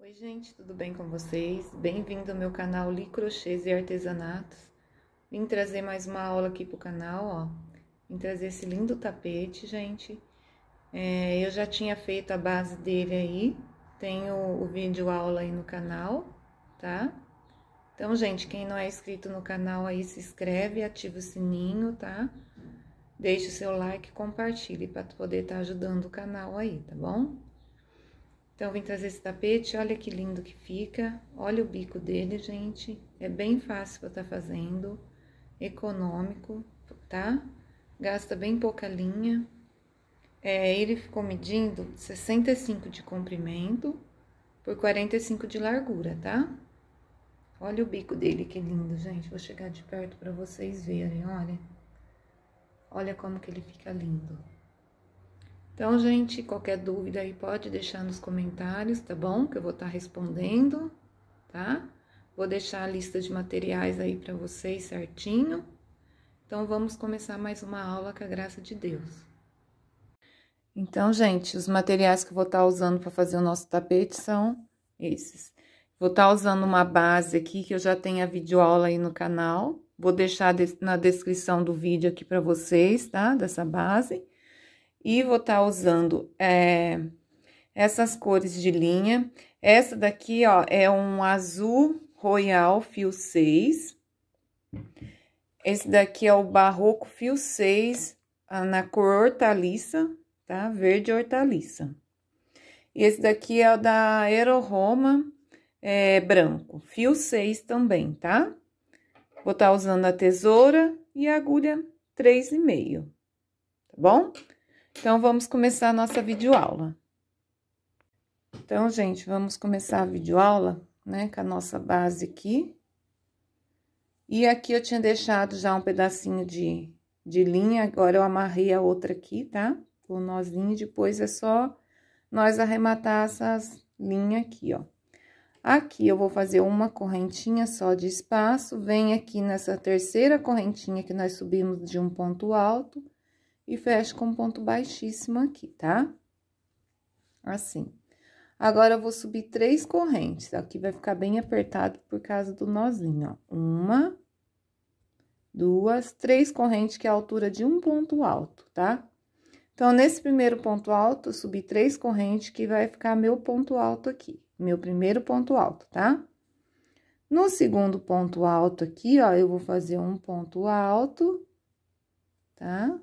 Oi gente, tudo bem com vocês? Bem-vindo ao meu canal Li Crochês e Artesanatos. Vim trazer mais uma aula aqui pro canal, ó. Vim trazer esse lindo tapete, gente. É, eu já tinha feito a base dele aí, tenho o vídeo aula aí no canal, tá? Então, gente, quem não é inscrito no canal aí, se inscreve, ativa o sininho, tá? Deixe o seu like, compartilhe para poder estar tá ajudando o canal aí, tá bom? Então, vim trazer esse tapete, olha que lindo que fica, olha o bico dele, gente. É bem fácil pra estar tá fazendo, econômico, tá? Gasta bem pouca linha. É, ele ficou medindo 65 de comprimento por 45 de largura, tá? Olha o bico dele, que lindo, gente. Vou chegar de perto pra vocês verem, olha. Olha como que ele fica lindo. Então, gente, qualquer dúvida aí pode deixar nos comentários, tá bom? Que eu vou estar tá respondendo, tá? Vou deixar a lista de materiais aí para vocês certinho. Então, vamos começar mais uma aula com a graça de Deus. Então, gente, os materiais que eu vou estar tá usando para fazer o nosso tapete são esses. Vou estar tá usando uma base aqui que eu já tenho a videoaula aí no canal. Vou deixar na descrição do vídeo aqui para vocês, tá? Dessa base e vou estar tá usando é, essas cores de linha. Essa daqui, ó, é um azul royal fio 6. Esse daqui é o barroco fio 6 ah, na cor hortaliça, tá? Verde hortaliça. E esse daqui é o da Aero Roma é, branco, fio 6 também, tá? Vou estar tá usando a tesoura e a agulha 3,5, tá bom? Então, vamos começar a nossa videoaula. Então, gente, vamos começar a videoaula, né, com a nossa base aqui. E aqui eu tinha deixado já um pedacinho de, de linha, agora eu amarrei a outra aqui, tá? Com o nozinho, depois é só nós arrematar essas linhas aqui, ó. Aqui eu vou fazer uma correntinha só de espaço, vem aqui nessa terceira correntinha que nós subimos de um ponto alto e fecho com um ponto baixíssimo aqui, tá? Assim. Agora, eu vou subir três correntes. Aqui tá? vai ficar bem apertado por causa do nozinho, ó. Uma, duas, três correntes, que é a altura de um ponto alto, tá? Então, nesse primeiro ponto alto, eu subi três correntes, que vai ficar meu ponto alto aqui. Meu primeiro ponto alto, tá? No segundo ponto alto aqui, ó, eu vou fazer um ponto alto, tá?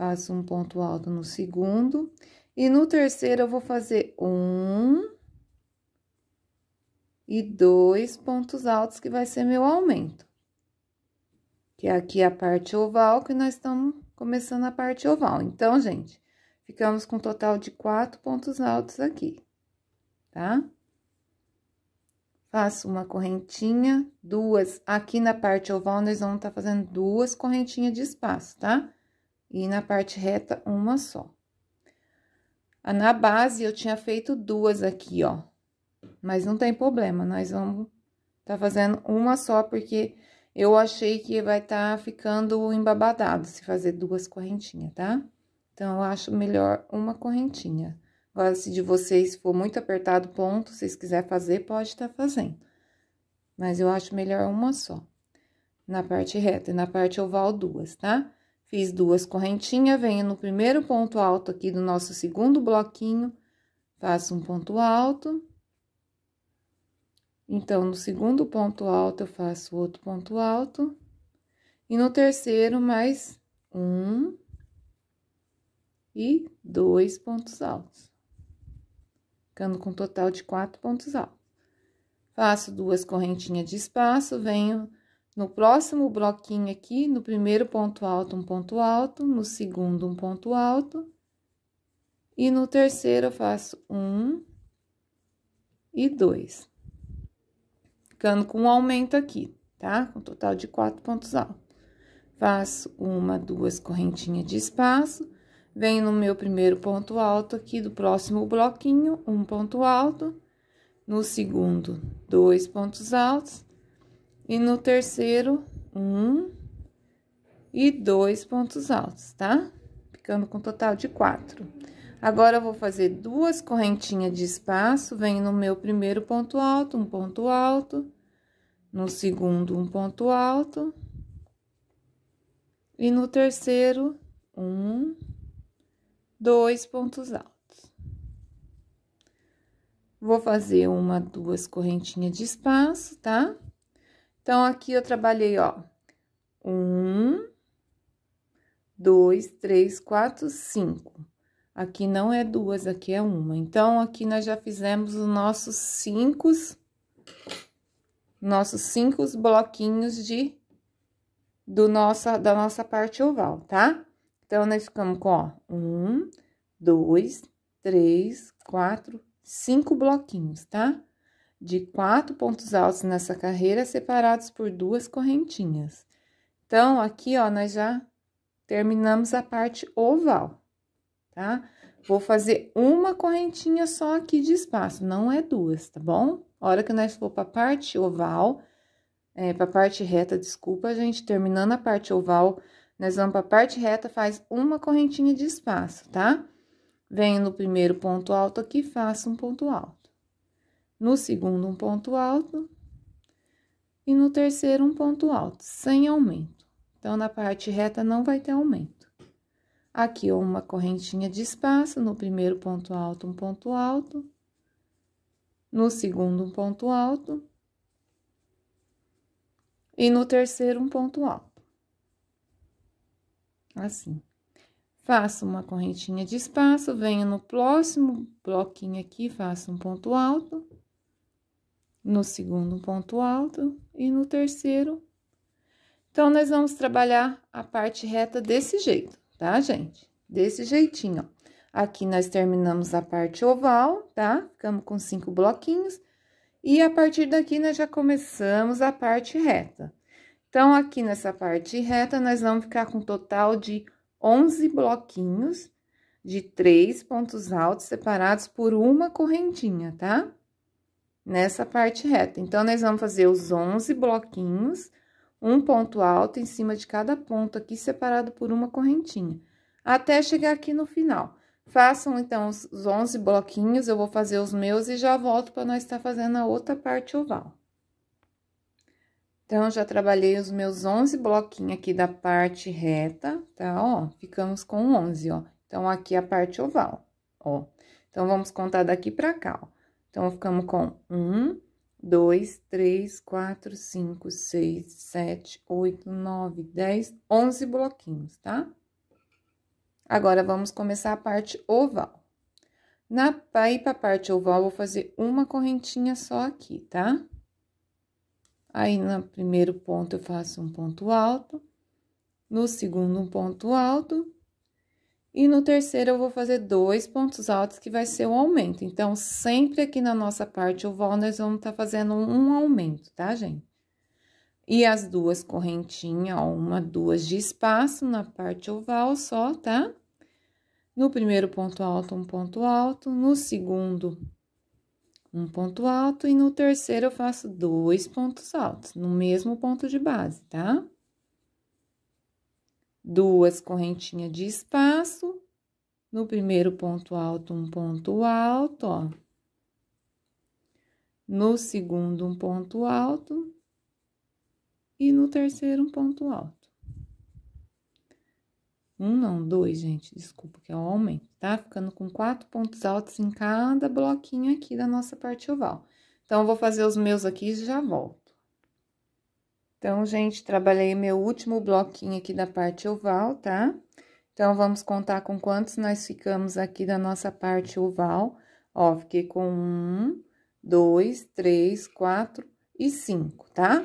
Faço um ponto alto no segundo. E no terceiro, eu vou fazer um e dois pontos altos, que vai ser meu aumento. Que é aqui a parte oval, que nós estamos começando a parte oval. Então, gente, ficamos com um total de quatro pontos altos aqui, tá? Faço uma correntinha, duas. Aqui na parte oval, nós vamos estar tá fazendo duas correntinhas de espaço, tá? Tá? e na parte reta uma só. Ah, na base, eu tinha feito duas aqui, ó, mas não tem problema, nós vamos tá fazendo uma só, porque eu achei que vai tá ficando embabadado se fazer duas correntinhas, tá? Então, eu acho melhor uma correntinha. Agora, se de vocês for muito apertado o ponto, vocês quiserem fazer, pode estar tá fazendo. Mas eu acho melhor uma só. Na parte reta e na parte oval, duas, tá? Fiz duas correntinhas, venho no primeiro ponto alto aqui do nosso segundo bloquinho, faço um ponto alto. Então, no segundo ponto alto, eu faço outro ponto alto. E no terceiro, mais um e dois pontos altos. Ficando com um total de quatro pontos altos. Faço duas correntinhas de espaço, venho no próximo bloquinho aqui, no primeiro ponto alto, um ponto alto, no segundo, um ponto alto. E no terceiro, eu faço um e dois. Ficando com um aumento aqui, tá? Com um total de quatro pontos altos. Faço uma, duas correntinhas de espaço. Venho no meu primeiro ponto alto aqui do próximo bloquinho, um ponto alto. No segundo, dois pontos altos e no terceiro, um e dois pontos altos, tá? Ficando com um total de quatro. Agora, eu vou fazer duas correntinhas de espaço, venho no meu primeiro ponto alto, um ponto alto, no segundo, um ponto alto, e no terceiro, um, dois pontos altos. Vou fazer uma, duas correntinhas de espaço, tá? Tá? Então, aqui eu trabalhei, ó, um, dois, três, quatro, cinco. Aqui não é duas, aqui é uma. Então, aqui nós já fizemos os nossos cinco, nossos cinco bloquinhos de, do nossa, da nossa parte oval, tá? Então, nós ficamos com, ó, um, dois, três, quatro, cinco bloquinhos, tá? de quatro pontos altos nessa carreira, separados por duas correntinhas. Então, aqui, ó, nós já terminamos a parte oval, tá? Vou fazer uma correntinha só aqui de espaço, não é duas, tá bom? A hora que nós for para a parte oval, é, para a parte reta, desculpa, a gente, terminando a parte oval, nós vamos para a parte reta, faz uma correntinha de espaço, tá? Venho no primeiro ponto alto aqui, faço um ponto alto no segundo, um ponto alto, e no terceiro, um ponto alto, sem aumento. Então, na parte reta não vai ter aumento. Aqui, uma correntinha de espaço, no primeiro ponto alto, um ponto alto, no segundo, um ponto alto, e no terceiro, um ponto alto. Assim. Faço uma correntinha de espaço, venho no próximo bloquinho aqui, faço um ponto alto, no segundo ponto alto e no terceiro. Então, nós vamos trabalhar a parte reta desse jeito, tá, gente? Desse jeitinho, ó. Aqui nós terminamos a parte oval, tá? Ficamos com cinco bloquinhos. E a partir daqui, nós já começamos a parte reta. Então, aqui nessa parte reta, nós vamos ficar com um total de 11 bloquinhos de três pontos altos separados por uma correntinha, tá? nessa parte reta. Então, nós vamos fazer os 11 bloquinhos, um ponto alto em cima de cada ponto aqui, separado por uma correntinha, até chegar aqui no final. Façam, então, os 11 bloquinhos, eu vou fazer os meus e já volto para nós estar tá fazendo a outra parte oval. Então, já trabalhei os meus 11 bloquinhos aqui da parte reta, tá? Ó, ficamos com 11, ó. Então, aqui é a parte oval, ó. Então, vamos contar daqui para cá, ó. Então, ficamos com um, dois, três, quatro, cinco, seis, sete, oito, nove, dez, onze bloquinhos, tá? Agora, vamos começar a parte oval. Na, pra pra parte oval, vou fazer uma correntinha só aqui, tá? Aí, no primeiro ponto, eu faço um ponto alto. No segundo, um ponto alto. E no terceiro, eu vou fazer dois pontos altos, que vai ser o aumento. Então, sempre aqui na nossa parte oval, nós vamos estar tá fazendo um aumento, tá, gente? E as duas correntinhas, ó, uma, duas de espaço na parte oval só, tá? No primeiro ponto alto, um ponto alto. No segundo, um ponto alto. E no terceiro, eu faço dois pontos altos, no mesmo ponto de base, tá? Tá? duas correntinhas de espaço. No primeiro ponto alto, um ponto alto, ó. No segundo, um ponto alto. E no terceiro, um ponto alto. Um não, dois, gente, desculpa, que é o aumento, tá? Ficando com quatro pontos altos em cada bloquinho aqui da nossa parte oval. Então, eu vou fazer os meus aqui e já volto. Então, gente, trabalhei meu último bloquinho aqui da parte oval, tá? Então, vamos contar com quantos nós ficamos aqui da nossa parte oval. Ó, fiquei com um, dois, três, quatro e cinco, tá?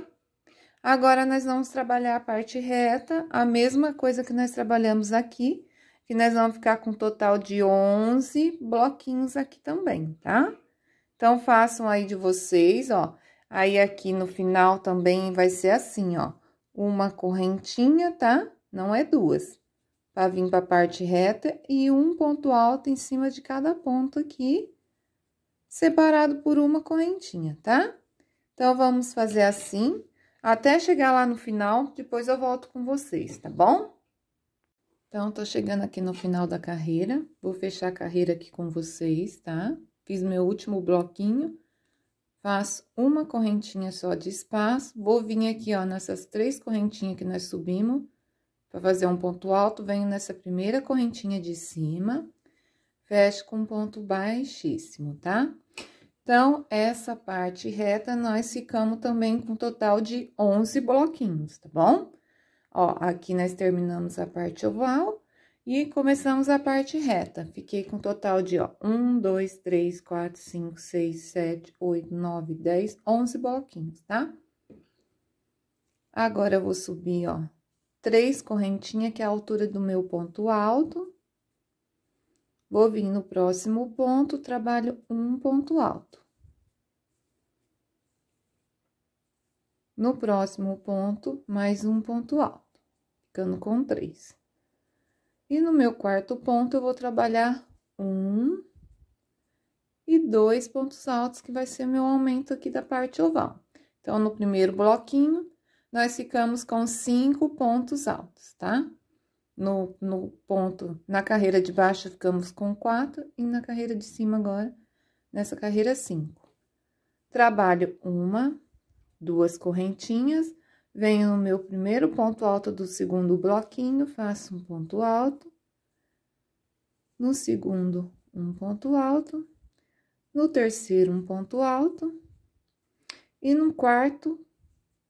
Agora, nós vamos trabalhar a parte reta, a mesma coisa que nós trabalhamos aqui, que nós vamos ficar com um total de 11 bloquinhos aqui também, tá? Então, façam aí de vocês, ó. Aí, aqui no final também vai ser assim, ó. Uma correntinha, tá? Não é duas. Pra vir pra parte reta e um ponto alto em cima de cada ponto aqui, separado por uma correntinha, tá? Então, vamos fazer assim até chegar lá no final, depois eu volto com vocês, tá bom? Então, tô chegando aqui no final da carreira, vou fechar a carreira aqui com vocês, tá? Fiz meu último bloquinho Faz uma correntinha só de espaço, vou vir aqui, ó, nessas três correntinhas que nós subimos, para fazer um ponto alto, venho nessa primeira correntinha de cima, fecho com um ponto baixíssimo, tá? Então, essa parte reta, nós ficamos também com um total de 11 bloquinhos, tá bom? Ó, aqui nós terminamos a parte oval, e começamos a parte reta. Fiquei com um total de, ó, um, dois, três, quatro, cinco, seis, sete, oito, nove, dez, onze bloquinhos, tá? Agora, eu vou subir, ó, três correntinhas, que é a altura do meu ponto alto. Vou vir no próximo ponto, trabalho um ponto alto. No próximo ponto, mais um ponto alto, ficando com três. E no meu quarto ponto, eu vou trabalhar um e dois pontos altos, que vai ser meu aumento aqui da parte oval. Então, no primeiro bloquinho, nós ficamos com cinco pontos altos, tá? No, no ponto, na carreira de baixo, ficamos com quatro, e na carreira de cima agora, nessa carreira, cinco. Trabalho uma, duas correntinhas, Venho no meu primeiro ponto alto do segundo bloquinho, faço um ponto alto. No segundo, um ponto alto. No terceiro, um ponto alto. E no quarto,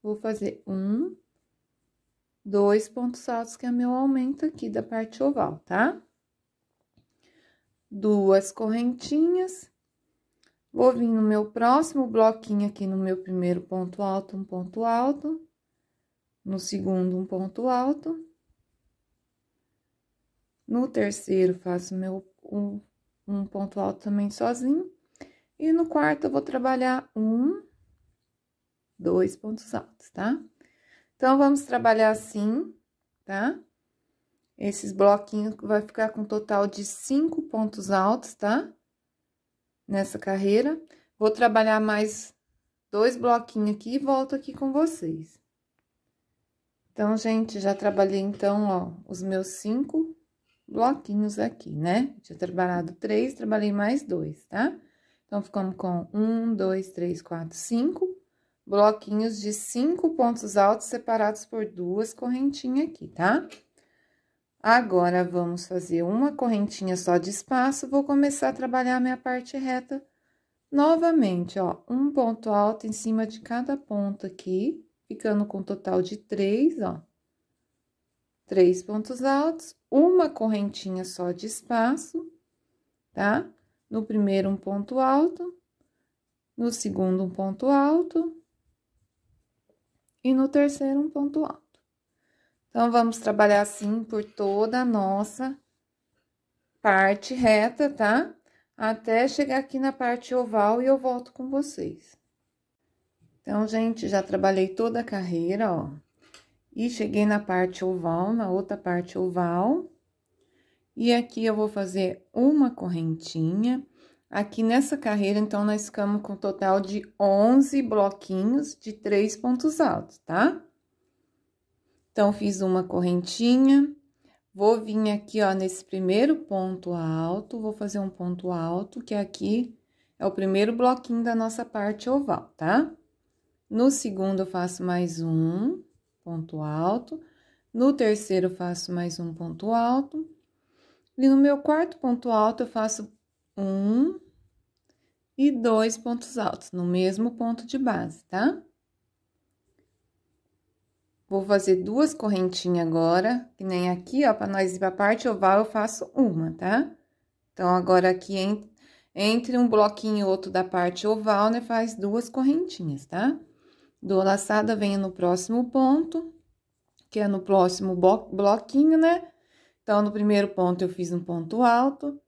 vou fazer um, dois pontos altos, que é meu aumento aqui da parte oval, tá? Duas correntinhas. Vou vir no meu próximo bloquinho aqui no meu primeiro ponto alto, um ponto alto. No segundo, um ponto alto. No terceiro, faço meu um, um ponto alto também sozinho. E no quarto, eu vou trabalhar um, dois pontos altos, tá? Então, vamos trabalhar assim, tá? Esses bloquinhos vai ficar com um total de cinco pontos altos, tá? Nessa carreira. Vou trabalhar mais dois bloquinhos aqui e volto aqui com vocês. Então, gente, já trabalhei, então, ó, os meus cinco bloquinhos aqui, né? Tinha trabalhado três, trabalhei mais dois, tá? Então, ficamos com um, dois, três, quatro, cinco bloquinhos de cinco pontos altos separados por duas correntinhas aqui, tá? Agora, vamos fazer uma correntinha só de espaço, vou começar a trabalhar a minha parte reta novamente, ó. Um ponto alto em cima de cada ponto aqui, ficando com um total de três, ó. Três pontos altos, uma correntinha só de espaço, tá? No primeiro, um ponto alto, no segundo, um ponto alto, e no terceiro, um ponto alto. Então, vamos trabalhar assim por toda a nossa parte reta, tá? Até chegar aqui na parte oval e eu volto com vocês. Então, gente, já trabalhei toda a carreira, ó. E cheguei na parte oval, na outra parte oval. E aqui eu vou fazer uma correntinha. Aqui nessa carreira, então, nós ficamos com um total de 11 bloquinhos de três pontos altos, tá? Então, fiz uma correntinha. Vou vir aqui, ó, nesse primeiro ponto alto, vou fazer um ponto alto, que aqui é o primeiro bloquinho da nossa parte oval, tá? Tá? No segundo, eu faço mais um ponto alto. No terceiro, eu faço mais um ponto alto. E no meu quarto ponto alto, eu faço um e dois pontos altos no mesmo ponto de base, tá? Vou fazer duas correntinhas agora, que nem aqui, ó, para nós ir para a parte oval, eu faço uma, tá? Então, agora aqui entre um bloquinho e outro da parte oval, né, faz duas correntinhas, tá? Tá? Dou laçada, venho no próximo ponto, que é no próximo bloquinho, né? Então, no primeiro ponto, eu fiz um ponto alto.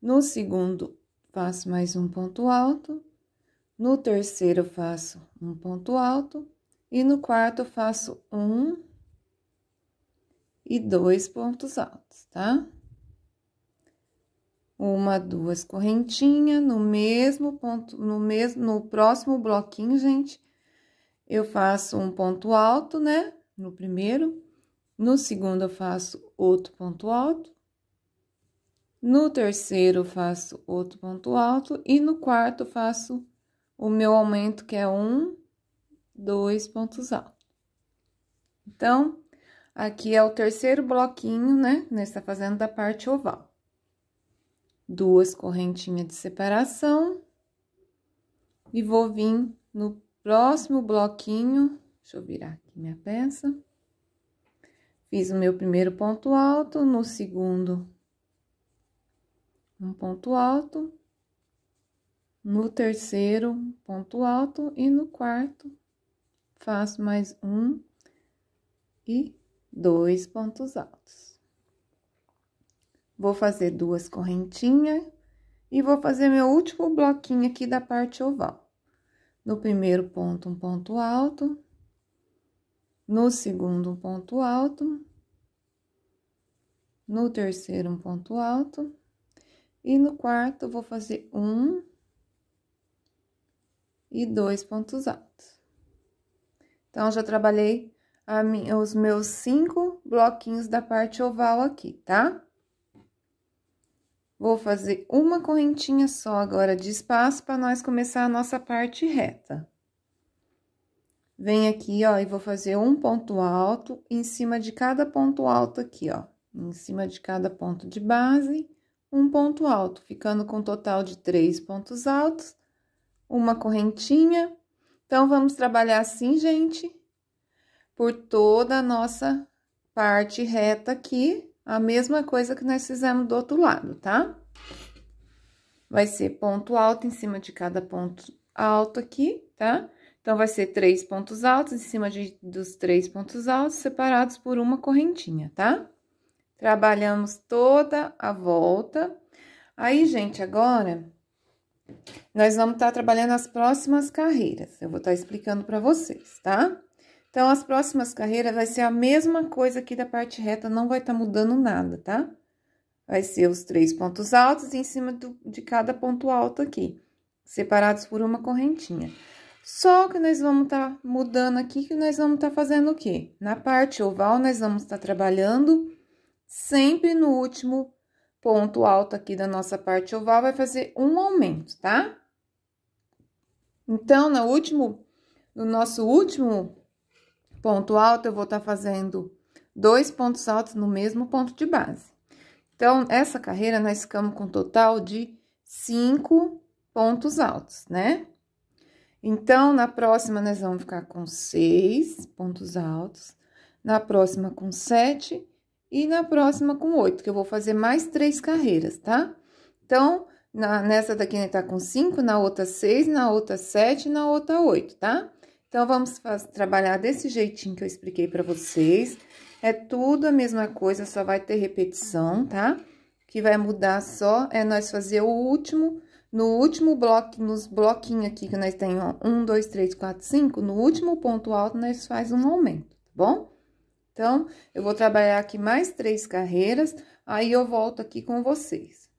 No segundo, faço mais um ponto alto. No terceiro, faço um ponto alto. E no quarto, faço um e dois pontos altos, tá? Uma, duas correntinhas no mesmo ponto, no mesmo, no próximo bloquinho, gente, eu faço um ponto alto, né? No primeiro. No segundo, eu faço outro ponto alto. No terceiro, eu faço outro ponto alto. E no quarto, eu faço o meu aumento, que é um, dois pontos altos. Então, aqui é o terceiro bloquinho, né? Nessa tá fazendo da parte oval. Duas correntinhas de separação. E vou vir no Próximo bloquinho, deixa eu virar aqui minha peça. Fiz o meu primeiro ponto alto, no segundo, um ponto alto. No terceiro, ponto alto. E no quarto, faço mais um e dois pontos altos. Vou fazer duas correntinhas e vou fazer meu último bloquinho aqui da parte oval. No primeiro ponto, um ponto alto. No segundo, um ponto alto. No terceiro, um ponto alto. E no quarto, vou fazer um e dois pontos altos. Então, já trabalhei minha, os meus cinco bloquinhos da parte oval aqui, tá? Vou fazer uma correntinha só agora de espaço para nós começar a nossa parte reta. Venho aqui, ó, e vou fazer um ponto alto em cima de cada ponto alto aqui, ó. Em cima de cada ponto de base, um ponto alto, ficando com um total de três pontos altos, uma correntinha. Então, vamos trabalhar assim, gente, por toda a nossa parte reta aqui a mesma coisa que nós fizemos do outro lado, tá? Vai ser ponto alto em cima de cada ponto alto aqui, tá? Então, vai ser três pontos altos em cima de, dos três pontos altos, separados por uma correntinha, tá? Trabalhamos toda a volta. Aí, gente, agora, nós vamos estar tá trabalhando as próximas carreiras. Eu vou estar tá explicando para vocês, tá? Então, as próximas carreiras vai ser a mesma coisa aqui da parte reta, não vai estar tá mudando nada, tá? Vai ser os três pontos altos em cima do, de cada ponto alto aqui, separados por uma correntinha. Só que nós vamos estar tá mudando aqui, que nós vamos estar tá fazendo o quê? Na parte oval, nós vamos estar tá trabalhando sempre no último ponto alto aqui da nossa parte oval, vai fazer um aumento, tá? Tá? Então, no último, no nosso último ponto alto, eu vou estar tá fazendo dois pontos altos no mesmo ponto de base. Então, essa carreira, nós ficamos com um total de cinco pontos altos, né? Então, na próxima, nós vamos ficar com seis pontos altos, na próxima com sete e na próxima com oito, que eu vou fazer mais três carreiras, tá? Então, na, nessa daqui, né, tá com cinco, na outra seis, na outra sete, na outra oito, tá? Então, vamos trabalhar desse jeitinho que eu expliquei para vocês. É tudo a mesma coisa, só vai ter repetição, tá? Que vai mudar só é nós fazer o último, no último bloco, nos bloquinhos aqui que nós temos, ó, um, dois, três, quatro, cinco, no último ponto alto nós faz um aumento, tá bom? Então, eu vou trabalhar aqui mais três carreiras, aí eu volto aqui com vocês.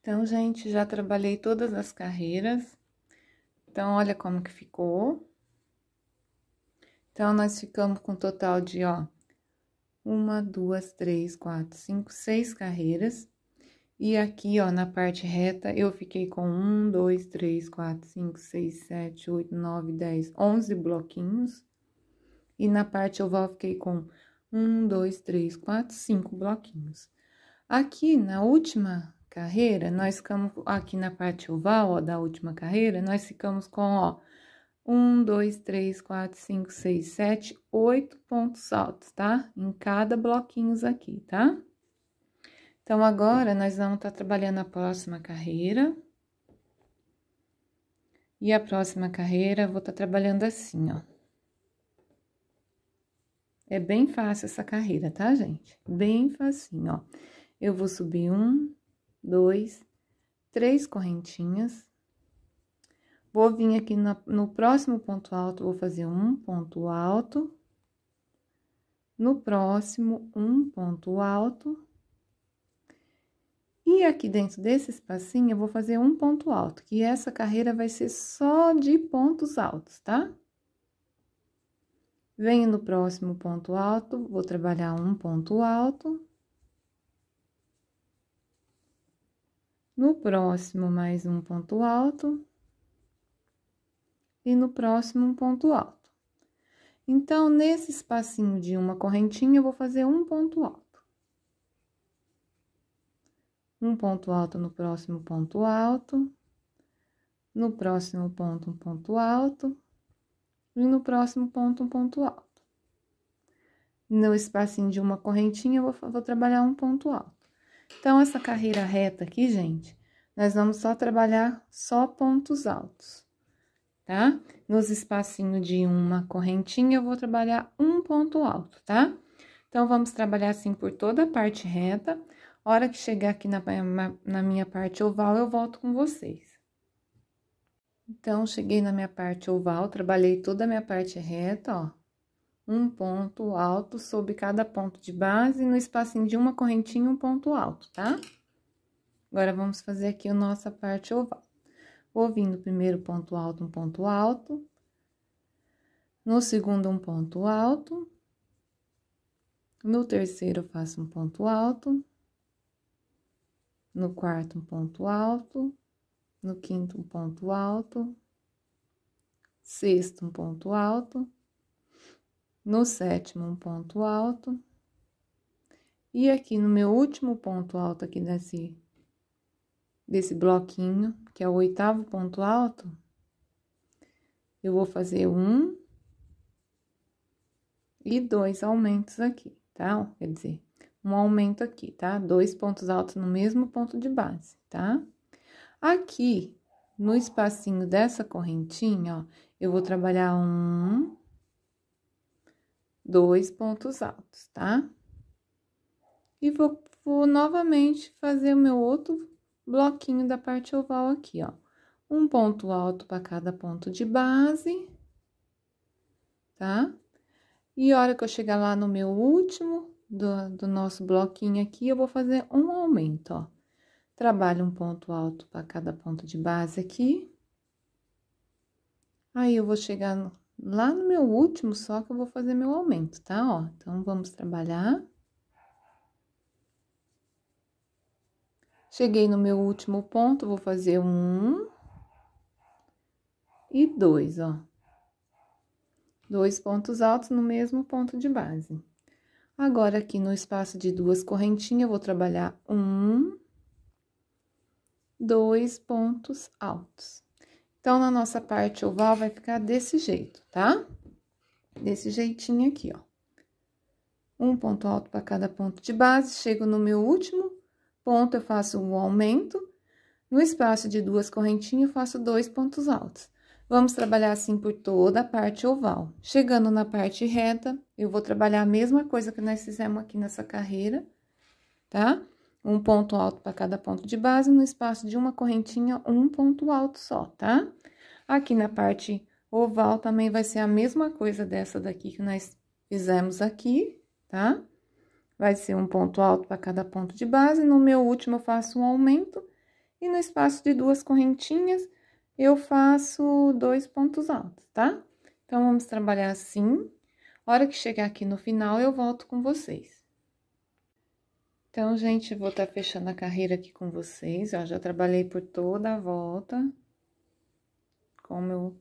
Então, gente, já trabalhei todas as carreiras. Então, olha como que ficou. Então, nós ficamos com um total de, ó, uma, duas, três, quatro, cinco, seis carreiras. E aqui, ó, na parte reta, eu fiquei com um, dois, três, quatro, cinco, seis, sete, oito, nove, dez, onze bloquinhos. E na parte oval, fiquei com um, dois, três, quatro, cinco bloquinhos. Aqui, na última carreira, nós ficamos aqui na parte oval, ó, da última carreira, nós ficamos com, ó, um, dois, três, quatro, cinco, seis, sete, oito pontos altos, tá? Em cada bloquinhos aqui, tá? Então, agora, nós vamos estar tá trabalhando a próxima carreira. E a próxima carreira, vou estar tá trabalhando assim, ó. É bem fácil essa carreira, tá, gente? Bem facinho, ó. Eu vou subir um, dois, três correntinhas. Vou vir aqui no próximo ponto alto, vou fazer um ponto alto. No próximo, um ponto alto. E aqui dentro desse espacinho, eu vou fazer um ponto alto, que essa carreira vai ser só de pontos altos, tá? Venho no próximo ponto alto, vou trabalhar um ponto alto. No próximo, mais um ponto alto. E no próximo, um ponto alto. Então, nesse espacinho de uma correntinha, eu vou fazer um ponto alto. Um ponto alto no próximo ponto alto. No próximo ponto, um ponto alto. E no próximo ponto, um ponto alto. No espacinho de uma correntinha, eu vou, vou trabalhar um ponto alto. Então, essa carreira reta aqui, gente, nós vamos só trabalhar só pontos altos, tá? Nos espacinhos de uma correntinha, eu vou trabalhar um ponto alto, tá? Então, vamos trabalhar assim por toda a parte reta. hora que chegar aqui na, na minha parte oval, eu volto com vocês. Então, cheguei na minha parte oval, trabalhei toda a minha parte reta, ó um ponto alto sobre cada ponto de base, no espacinho de uma correntinha, um ponto alto, tá? Agora, vamos fazer aqui a nossa parte oval. Vou primeiro ponto alto, um ponto alto. No segundo, um ponto alto. No terceiro, eu faço um ponto alto. No quarto, um ponto alto. No quinto, um ponto alto. Sexto, um ponto alto no sétimo um ponto alto, e aqui no meu último ponto alto aqui desse, desse bloquinho, que é o oitavo ponto alto, eu vou fazer um e dois aumentos aqui, tá? Quer dizer, um aumento aqui, tá? Dois pontos altos no mesmo ponto de base, tá? Aqui, no espacinho dessa correntinha, ó, eu vou trabalhar um, dois pontos altos, tá? E vou, vou novamente fazer o meu outro bloquinho da parte oval aqui, ó. Um ponto alto para cada ponto de base, tá? E a hora que eu chegar lá no meu último do, do nosso bloquinho aqui, eu vou fazer um aumento, ó. Trabalho um ponto alto para cada ponto de base aqui. Aí, eu vou chegar no, lá no meu último só que eu vou fazer meu aumento, tá? Ó, então vamos trabalhar. Cheguei no meu último ponto, vou fazer um e dois, ó. Dois pontos altos no mesmo ponto de base. Agora, aqui no espaço de duas correntinhas, vou trabalhar um, dois pontos altos. Então, na nossa parte oval, vai ficar desse jeito, tá? Desse jeitinho aqui, ó. Um ponto alto para cada ponto de base, chego no meu último ponto, eu faço um aumento. No espaço de duas correntinhas, eu faço dois pontos altos. Vamos trabalhar assim por toda a parte oval. Chegando na parte reta, eu vou trabalhar a mesma coisa que nós fizemos aqui nessa carreira, tá? um ponto alto para cada ponto de base, no espaço de uma correntinha, um ponto alto só, tá? Aqui na parte oval também vai ser a mesma coisa dessa daqui que nós fizemos aqui, tá? Vai ser um ponto alto para cada ponto de base, no meu último eu faço um aumento, e no espaço de duas correntinhas eu faço dois pontos altos, tá? Então, vamos trabalhar assim. A hora que chegar aqui no final, eu volto com vocês. Então, gente, vou estar tá fechando a carreira aqui com vocês, ó, já trabalhei por toda a volta, como eu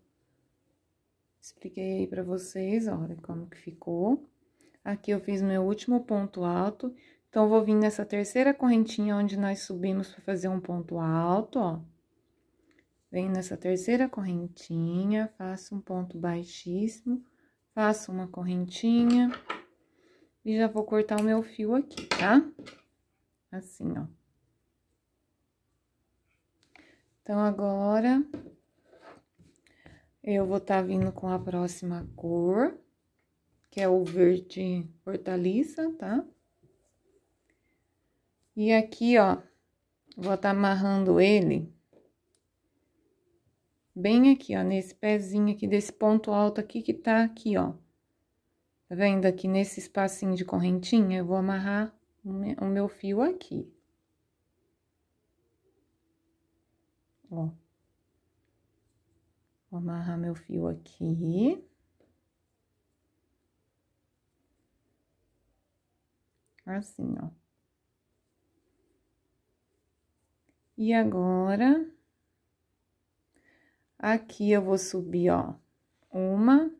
expliquei aí pra vocês, olha como que ficou. Aqui eu fiz meu último ponto alto, então, vou vir nessa terceira correntinha onde nós subimos para fazer um ponto alto, ó. Venho nessa terceira correntinha, faço um ponto baixíssimo, faço uma correntinha e já vou cortar o meu fio aqui, tá? Tá? assim, ó. Então, agora, eu vou estar tá vindo com a próxima cor, que é o verde hortaliça, tá? E aqui, ó, vou estar tá amarrando ele bem aqui, ó, nesse pezinho aqui, desse ponto alto aqui que tá aqui, ó. Tá vendo aqui nesse espacinho de correntinha? Eu vou amarrar o meu fio aqui. Ó. Vou amarrar meu fio aqui. Assim, ó. E agora, aqui eu vou subir, ó, uma,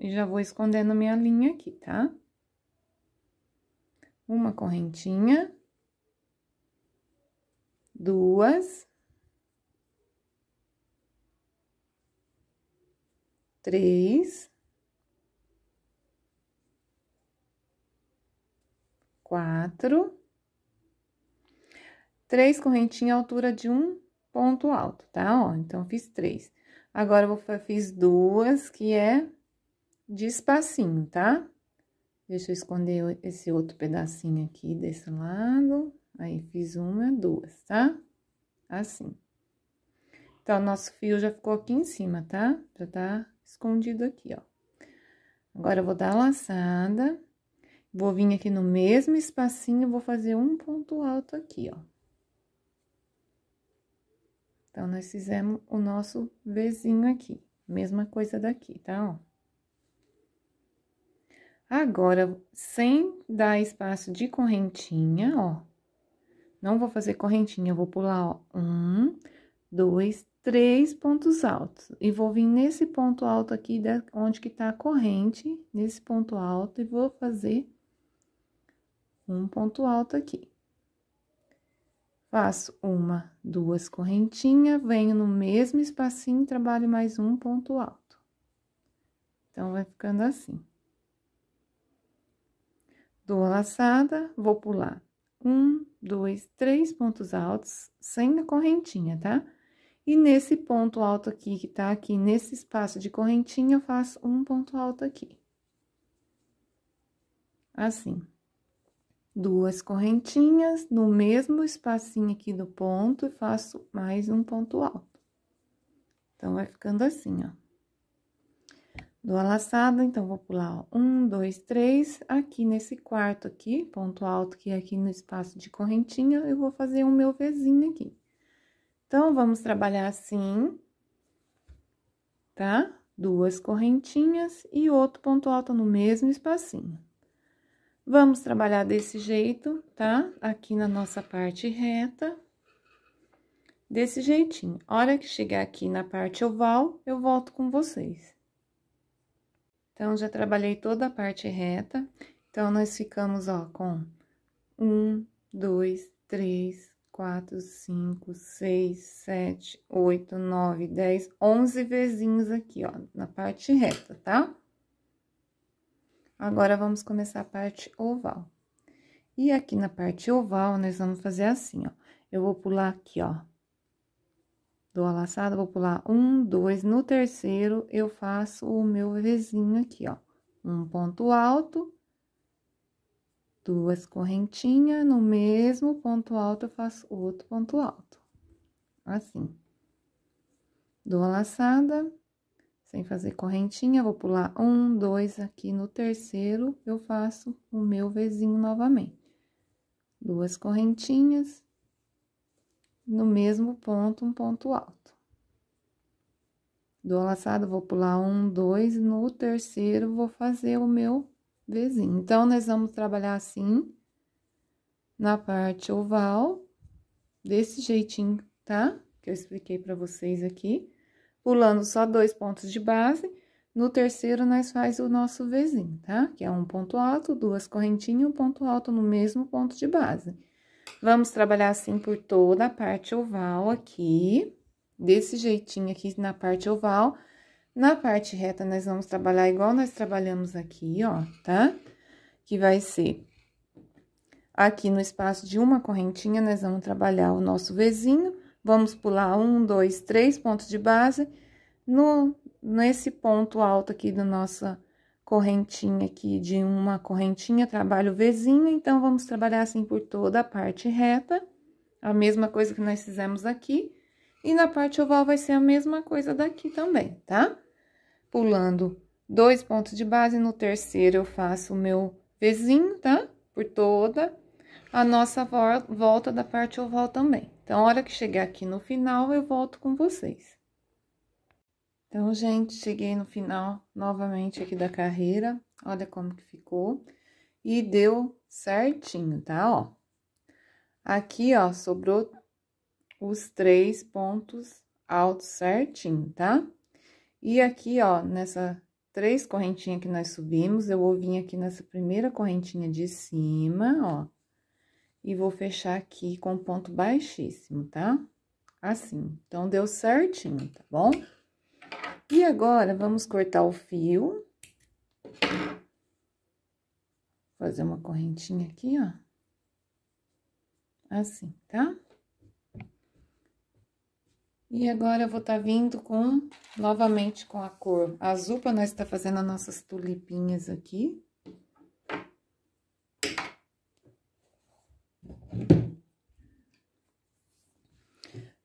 e já vou escondendo minha linha aqui, tá? Tá? uma correntinha, duas, três, quatro, três correntinhas à altura de um ponto alto, tá? Ó, então, fiz três. Agora, eu vou, fiz duas, que é de espacinho, tá? Deixa eu esconder esse outro pedacinho aqui desse lado. Aí, fiz uma, duas, tá? Assim. Então, nosso fio já ficou aqui em cima, tá? Já tá escondido aqui, ó. Agora, eu vou dar a laçada. Vou vir aqui no mesmo espacinho, vou fazer um ponto alto aqui, ó. Então, nós fizemos o nosso Vzinho aqui. Mesma coisa daqui, tá? Ó. Agora, sem dar espaço de correntinha, ó. Não vou fazer correntinha, vou pular, ó. Um, dois, três pontos altos. E vou vir nesse ponto alto aqui, da, onde que tá a corrente, nesse ponto alto, e vou fazer um ponto alto aqui. Faço uma, duas correntinhas, venho no mesmo espacinho, trabalho mais um ponto alto. Então, vai ficando assim. Dou a laçada, vou pular um, dois, três pontos altos sem a correntinha, tá? E nesse ponto alto aqui, que tá aqui nesse espaço de correntinha, eu faço um ponto alto aqui. Assim. Duas correntinhas no mesmo espacinho aqui do ponto e faço mais um ponto alto. Então, vai ficando assim, ó do a laçada, então, vou pular ó, um, dois, três, aqui nesse quarto aqui, ponto alto que é aqui no espaço de correntinha, eu vou fazer um meu vizinho aqui. Então, vamos trabalhar assim, tá? Duas correntinhas e outro ponto alto no mesmo espacinho. Vamos trabalhar desse jeito, tá? Aqui na nossa parte reta, desse jeitinho. A hora que chegar aqui na parte oval, eu volto com vocês. Então, já trabalhei toda a parte reta. Então, nós ficamos, ó, com um, dois, três, quatro, cinco, seis, sete, oito, nove, dez, onze vezinhos aqui, ó, na parte reta, tá? Agora, vamos começar a parte oval. E aqui na parte oval, nós vamos fazer assim, ó. Eu vou pular aqui, ó, dou a laçada, vou pular um, dois, no terceiro eu faço o meu Vzinho aqui, ó. Um ponto alto, duas correntinhas, no mesmo ponto alto eu faço outro ponto alto. Assim. Dou a laçada, sem fazer correntinha, vou pular um, dois, aqui no terceiro eu faço o meu Vzinho novamente. Duas correntinhas no mesmo ponto, um ponto alto. Do laçado, vou pular um, dois, no terceiro, vou fazer o meu vizinho. Então, nós vamos trabalhar assim, na parte oval, desse jeitinho, tá? Que eu expliquei pra vocês aqui. Pulando só dois pontos de base, no terceiro, nós faz o nosso vizinho, tá? Que é um ponto alto, duas correntinhas, um ponto alto no mesmo ponto de base. Vamos trabalhar assim por toda a parte oval aqui, desse jeitinho aqui na parte oval. Na parte reta, nós vamos trabalhar igual nós trabalhamos aqui, ó, tá? Que vai ser aqui no espaço de uma correntinha, nós vamos trabalhar o nosso vizinho. Vamos pular um, dois, três pontos de base. No, nesse ponto alto aqui do nossa correntinha aqui de uma correntinha, trabalho vizinho, então, vamos trabalhar assim por toda a parte reta, a mesma coisa que nós fizemos aqui, e na parte oval vai ser a mesma coisa daqui também, tá? Pulando dois pontos de base, no terceiro eu faço o meu vizinho, tá? Por toda a nossa volta da parte oval também. Então, a hora que chegar aqui no final, eu volto com vocês. Então, gente, cheguei no final novamente aqui da carreira. Olha como que ficou. E deu certinho, tá? Ó. Aqui, ó, sobrou os três pontos altos certinho, tá? E aqui, ó, nessa três correntinhas que nós subimos, eu vou vir aqui nessa primeira correntinha de cima, ó. E vou fechar aqui com ponto baixíssimo, tá? Assim. Então, deu certinho, tá bom? E agora, vamos cortar o fio. Fazer uma correntinha aqui, ó. Assim, tá? E agora, eu vou tá vindo com, novamente, com a cor azul, pra nós tá fazendo as nossas tulipinhas aqui.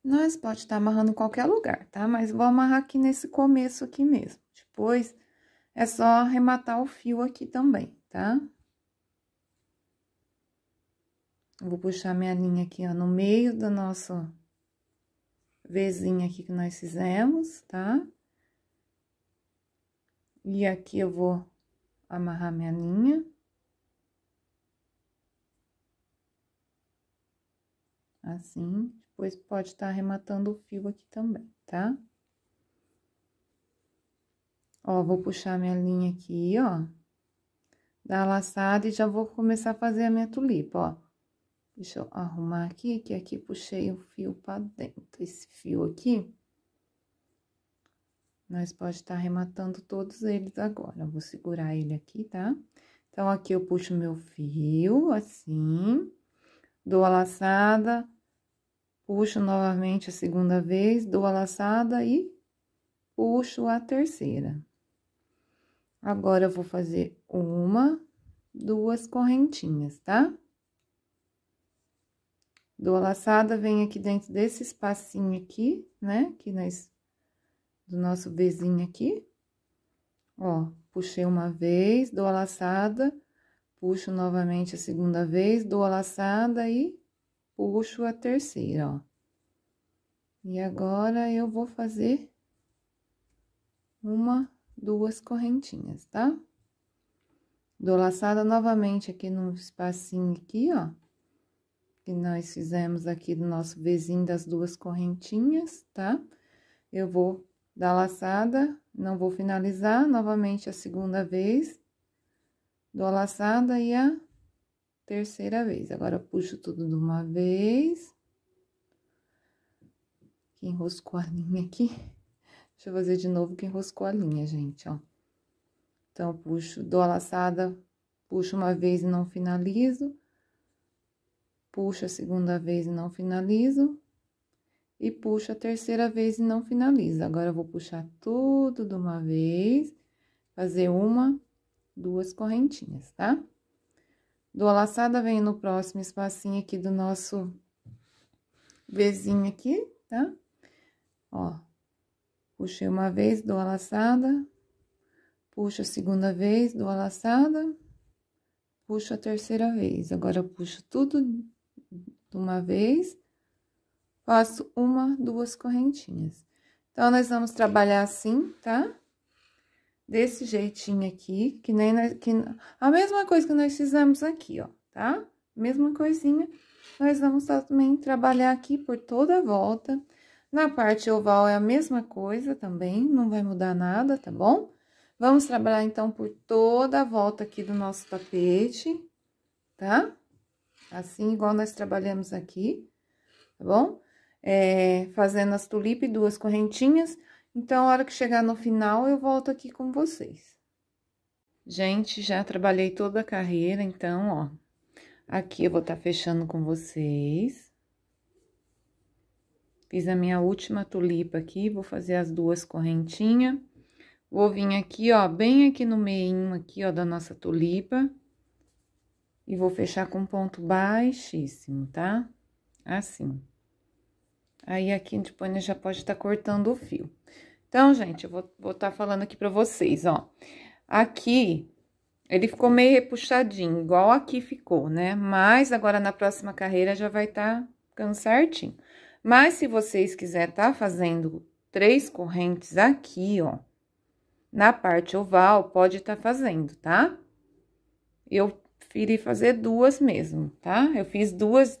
Nós pode estar tá amarrando em qualquer lugar, tá? Mas vou amarrar aqui nesse começo aqui mesmo. Depois, é só arrematar o fio aqui também, tá? Vou puxar minha linha aqui, ó, no meio da nossa vezinha aqui que nós fizemos, tá? E aqui eu vou amarrar minha linha. Assim, depois pode estar tá arrematando o fio aqui também, tá? Ó, vou puxar minha linha aqui, ó. Da laçada e já vou começar a fazer a minha tulipa, ó. Deixa eu arrumar aqui, que aqui puxei o fio pra dentro. Esse fio aqui, nós pode estar tá arrematando todos eles agora. Eu vou segurar ele aqui, tá? Então, aqui eu puxo meu fio, assim, dou a laçada, Puxo novamente a segunda vez, dou a laçada e puxo a terceira. Agora, eu vou fazer uma, duas correntinhas, tá? Dou a laçada, venho aqui dentro desse espacinho aqui, né? Aqui nas do nosso vizinho aqui. Ó, puxei uma vez, dou a laçada, puxo novamente a segunda vez, dou a laçada e puxo a terceira, ó. E agora, eu vou fazer uma, duas correntinhas, tá? Dou laçada novamente aqui no espacinho aqui, ó. Que nós fizemos aqui do nosso vizinho das duas correntinhas, tá? Eu vou dar laçada, não vou finalizar, novamente a segunda vez. Dou laçada e a terceira vez. Agora, puxo tudo de uma vez. Que enroscou a linha aqui. Deixa eu fazer de novo que enroscou a linha, gente, ó. Então, puxo, dou a laçada, puxo uma vez e não finalizo. Puxo a segunda vez e não finalizo. E puxo a terceira vez e não finalizo. Agora, eu vou puxar tudo de uma vez, fazer uma, duas correntinhas, tá? Tá? Dou a laçada, venho no próximo espacinho aqui do nosso vizinho aqui, tá? Ó, puxei uma vez, dou a laçada, puxo a segunda vez, dou a laçada, puxo a terceira vez. Agora, puxo tudo de uma vez, faço uma, duas correntinhas. Então, nós vamos trabalhar assim, tá? desse jeitinho aqui, que nem nós, que, a mesma coisa que nós fizemos aqui, ó, tá? Mesma coisinha, nós vamos também trabalhar aqui por toda a volta. Na parte oval é a mesma coisa também, não vai mudar nada, tá bom? Vamos trabalhar, então, por toda a volta aqui do nosso tapete, tá? Assim, igual nós trabalhamos aqui, tá bom? É, fazendo as tulipas e duas correntinhas... Então, a hora que chegar no final, eu volto aqui com vocês. Gente, já trabalhei toda a carreira, então, ó. Aqui eu vou estar tá fechando com vocês. Fiz a minha última tulipa aqui, vou fazer as duas correntinhas. Vou vir aqui, ó, bem aqui no meio aqui, ó, da nossa tulipa. E vou fechar com ponto baixíssimo, tá? Assim. Aí aqui depois pônei já pode estar tá cortando o fio. Então, gente, eu vou estar tá falando aqui pra vocês, ó. Aqui, ele ficou meio repuxadinho, igual aqui ficou, né? Mas agora na próxima carreira já vai estar tá ficando certinho. Mas se vocês quiserem tá fazendo três correntes aqui, ó, na parte oval, pode estar tá fazendo, tá? Eu preferi fazer duas mesmo, tá? Eu fiz duas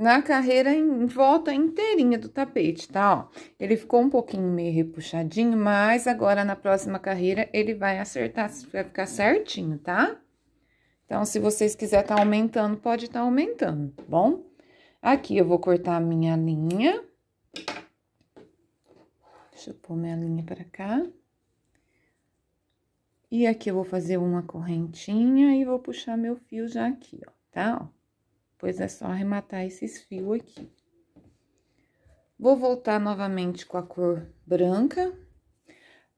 na carreira em volta inteirinha do tapete, tá? Ó, ele ficou um pouquinho meio repuxadinho, mas agora na próxima carreira ele vai acertar, vai ficar certinho, tá? Então, se vocês quiserem tá aumentando, pode estar tá aumentando, tá bom? Aqui eu vou cortar a minha linha. Deixa eu pôr minha linha pra cá. E aqui eu vou fazer uma correntinha e vou puxar meu fio já aqui, ó, tá? Ó. Depois é só arrematar esses fios aqui. Vou voltar novamente com a cor branca.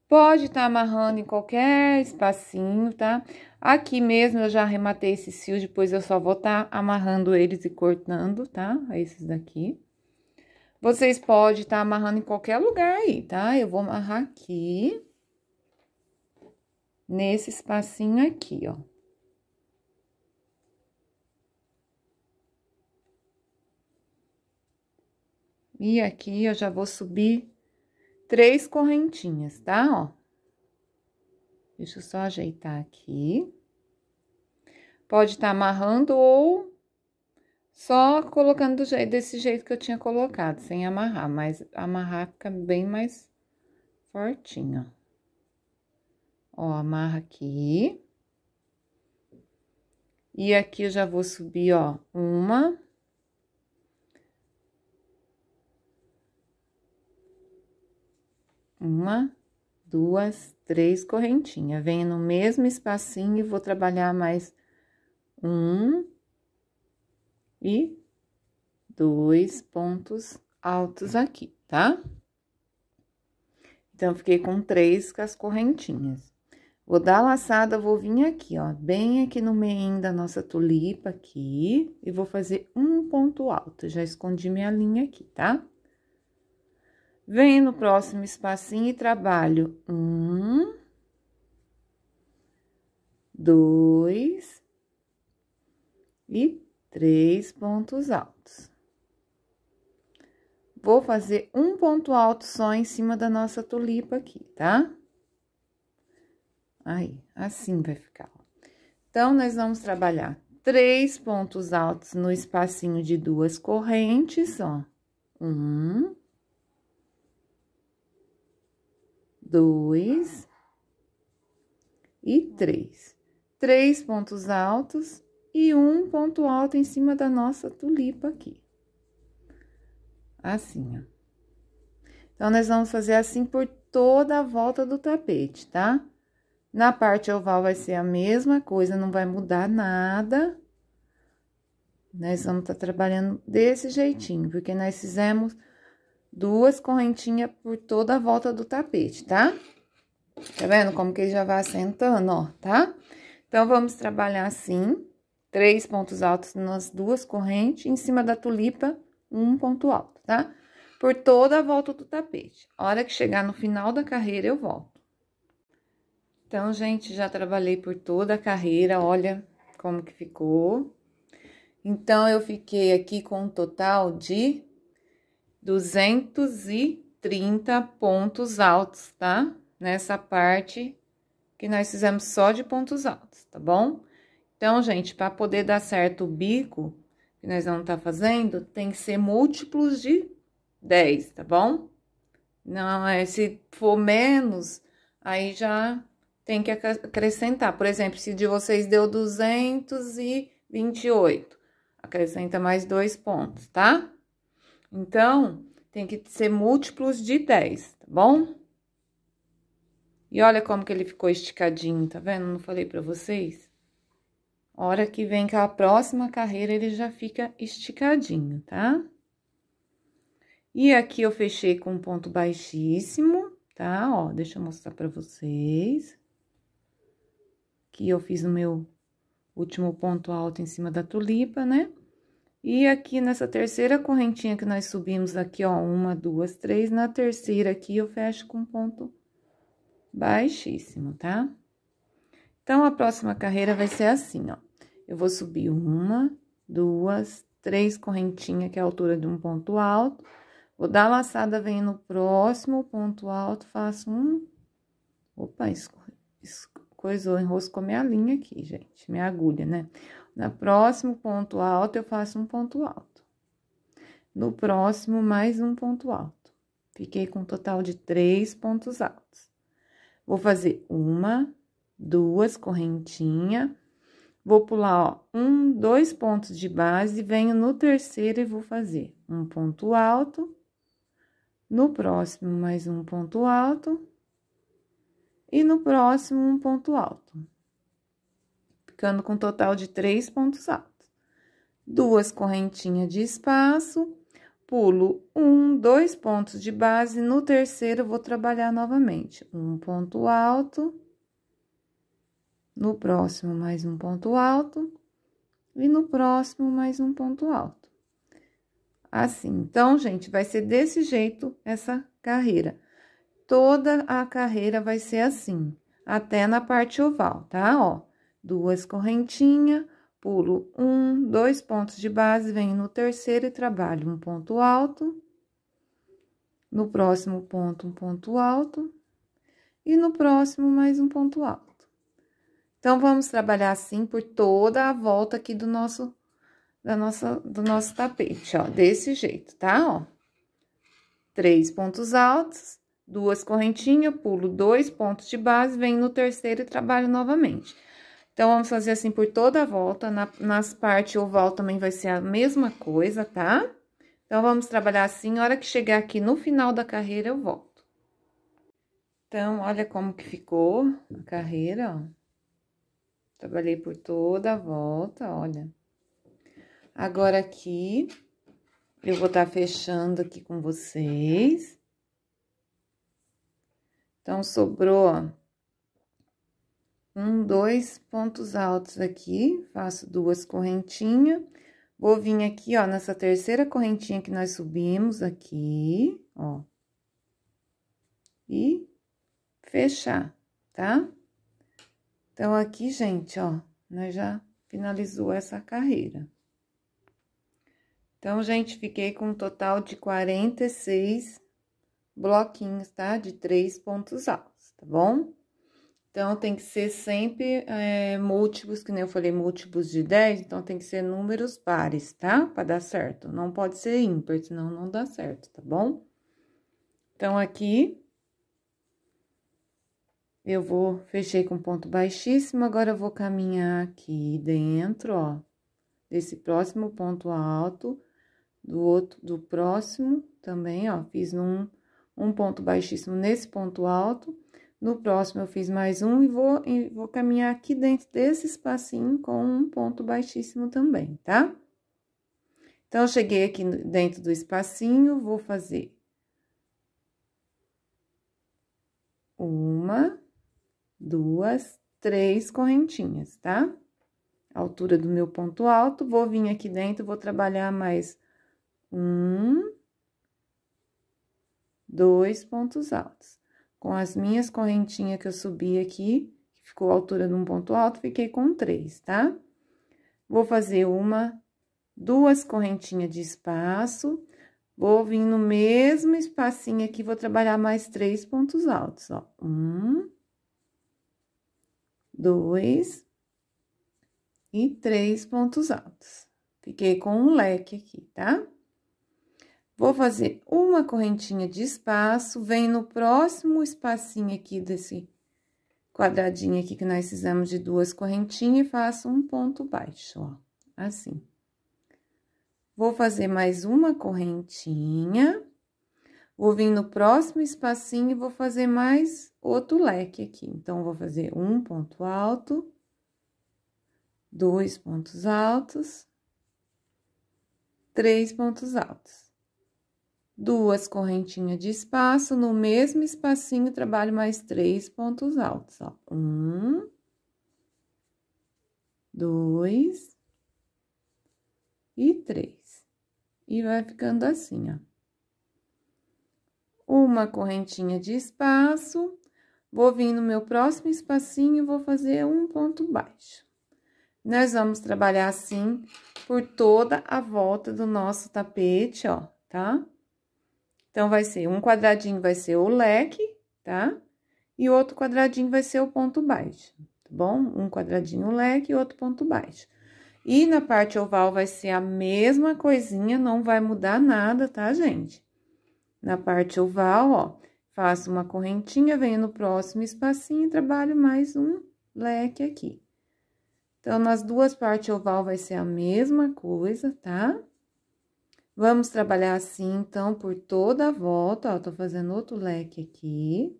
Pode estar tá amarrando em qualquer espacinho, tá? Aqui mesmo eu já arrematei esses fios, depois eu só vou estar tá amarrando eles e cortando, tá? Esses daqui. Vocês podem estar tá amarrando em qualquer lugar aí, tá? Eu vou amarrar aqui. Nesse espacinho aqui, ó. E aqui eu já vou subir três correntinhas, tá? Ó. Deixa eu só ajeitar aqui. Pode estar tá amarrando ou só colocando do jeito, desse jeito que eu tinha colocado, sem amarrar. Mas amarrar fica bem mais fortinho, ó. Ó, amarra aqui. E aqui eu já vou subir, ó, uma, Uma, duas, três correntinhas. Venho no mesmo espacinho e vou trabalhar mais um e dois pontos altos aqui, tá? Então, fiquei com três com as correntinhas. Vou dar a laçada, vou vir aqui, ó, bem aqui no meio da nossa tulipa aqui, e vou fazer um ponto alto. Já escondi minha linha aqui, tá? Venho no próximo espacinho e trabalho um, dois e três pontos altos. Vou fazer um ponto alto só em cima da nossa tulipa aqui, tá? Aí, assim vai ficar. Então, nós vamos trabalhar três pontos altos no espacinho de duas correntes, ó. Um, dois e três. Três pontos altos e um ponto alto em cima da nossa tulipa aqui. Assim, ó. Então, nós vamos fazer assim por toda a volta do tapete, tá? Na parte oval vai ser a mesma coisa, não vai mudar nada. Nós vamos estar tá trabalhando desse jeitinho, porque nós fizemos duas correntinhas por toda a volta do tapete, tá? Tá vendo como que ele já vai assentando, ó, tá? Então, vamos trabalhar assim, três pontos altos nas duas correntes, em cima da tulipa, um ponto alto, tá? Por toda a volta do tapete. A hora que chegar no final da carreira, eu volto. Então, gente, já trabalhei por toda a carreira, olha como que ficou. Então, eu fiquei aqui com um total de 230 pontos altos, tá? Nessa parte que nós fizemos só de pontos altos, tá bom? Então, gente, para poder dar certo o bico, que nós vamos estar tá fazendo, tem que ser múltiplos de 10, tá bom? Não, é, se for menos, aí já tem que acrescentar. Por exemplo, se de vocês deu 228, acrescenta mais dois pontos, tá? Então, tem que ser múltiplos de 10, tá bom? E olha como que ele ficou esticadinho, tá vendo? Não falei pra vocês? hora que vem com a próxima carreira, ele já fica esticadinho, tá? E aqui eu fechei com um ponto baixíssimo, tá? Ó, deixa eu mostrar pra vocês. Aqui eu fiz o meu último ponto alto em cima da tulipa, né? E aqui nessa terceira correntinha que nós subimos aqui, ó, uma, duas, três, na terceira aqui eu fecho com ponto baixíssimo, tá? Então, a próxima carreira vai ser assim, ó. Eu vou subir uma, duas, três correntinhas, que é a altura de um ponto alto. Vou dar laçada, venho no próximo ponto alto, faço um... Opa, isso coisou, enroscou minha linha aqui, gente, minha agulha, né? No próximo ponto alto, eu faço um ponto alto. No próximo, mais um ponto alto. Fiquei com um total de três pontos altos. Vou fazer uma, duas correntinha. Vou pular, ó, um, dois pontos de base, venho no terceiro e vou fazer um ponto alto. No próximo, mais um ponto alto. E no próximo, um ponto alto ficando com um total de três pontos altos. Duas correntinhas de espaço, pulo um, dois pontos de base, no terceiro vou trabalhar novamente. Um ponto alto, no próximo mais um ponto alto, e no próximo mais um ponto alto. Assim, então, gente, vai ser desse jeito essa carreira. Toda a carreira vai ser assim, até na parte oval, tá? Ó duas correntinhas, pulo um, dois pontos de base, venho no terceiro e trabalho um ponto alto, no próximo ponto, um ponto alto, e no próximo, mais um ponto alto. Então, vamos trabalhar assim por toda a volta aqui do nosso, da nossa, do nosso tapete, ó, desse jeito, tá? Ó, três pontos altos, duas correntinhas, pulo dois pontos de base, venho no terceiro e trabalho novamente. Então, vamos fazer assim por toda a volta. Na, nas partes oval também vai ser a mesma coisa, tá? Então, vamos trabalhar assim. A hora que chegar aqui no final da carreira, eu volto. Então, olha como que ficou a carreira, ó. Trabalhei por toda a volta, olha. Agora, aqui, eu vou estar tá fechando aqui com vocês. Então, sobrou, ó um, dois pontos altos aqui, faço duas correntinhas, vou vir aqui, ó, nessa terceira correntinha que nós subimos aqui, ó, e fechar, tá? Então, aqui, gente, ó, nós já finalizou essa carreira. Então, gente, fiquei com um total de 46 bloquinhos, tá? De três pontos altos, tá bom? Então, tem que ser sempre é, múltiplos, que nem eu falei, múltiplos de 10, então tem que ser números pares, tá? Para dar certo. Não pode ser ímpar, senão não dá certo, tá bom? Então, aqui, eu vou, fechei com ponto baixíssimo, agora eu vou caminhar aqui dentro, ó, desse próximo ponto alto, do outro, do próximo também, ó, fiz um, um ponto baixíssimo nesse ponto alto no próximo, eu fiz mais um e vou, e vou caminhar aqui dentro desse espacinho com um ponto baixíssimo também, tá? Então, eu cheguei aqui dentro do espacinho, vou fazer uma, duas, três correntinhas, tá? A altura do meu ponto alto, vou vir aqui dentro, vou trabalhar mais um, dois pontos altos. Com as minhas correntinhas que eu subi aqui, que ficou a altura de um ponto alto, fiquei com três, tá? Vou fazer uma, duas correntinhas de espaço, vou vir no mesmo espacinho aqui, vou trabalhar mais três pontos altos, ó. Um, dois e três pontos altos. Fiquei com um leque aqui, tá? Tá? Vou fazer uma correntinha de espaço, vem no próximo espacinho aqui desse quadradinho aqui que nós fizemos de duas correntinhas e faço um ponto baixo, ó, assim. Vou fazer mais uma correntinha, vou vir no próximo espacinho e vou fazer mais outro leque aqui. Então, vou fazer um ponto alto, dois pontos altos, três pontos altos duas correntinhas de espaço, no mesmo espacinho, trabalho mais três pontos altos, ó. Um, dois e três. E vai ficando assim, ó. Uma correntinha de espaço, vou vir no meu próximo espacinho e vou fazer um ponto baixo. Nós vamos trabalhar assim por toda a volta do nosso tapete, ó, tá? Então, vai ser um quadradinho vai ser o leque, tá? E outro quadradinho vai ser o ponto baixo, tá bom? Um quadradinho leque e outro ponto baixo. E na parte oval vai ser a mesma coisinha, não vai mudar nada, tá, gente? Na parte oval, ó, faço uma correntinha, venho no próximo espacinho e trabalho mais um leque aqui. Então, nas duas partes oval vai ser a mesma coisa, tá? Tá? Vamos trabalhar assim, então, por toda a volta, ó, tô fazendo outro leque aqui.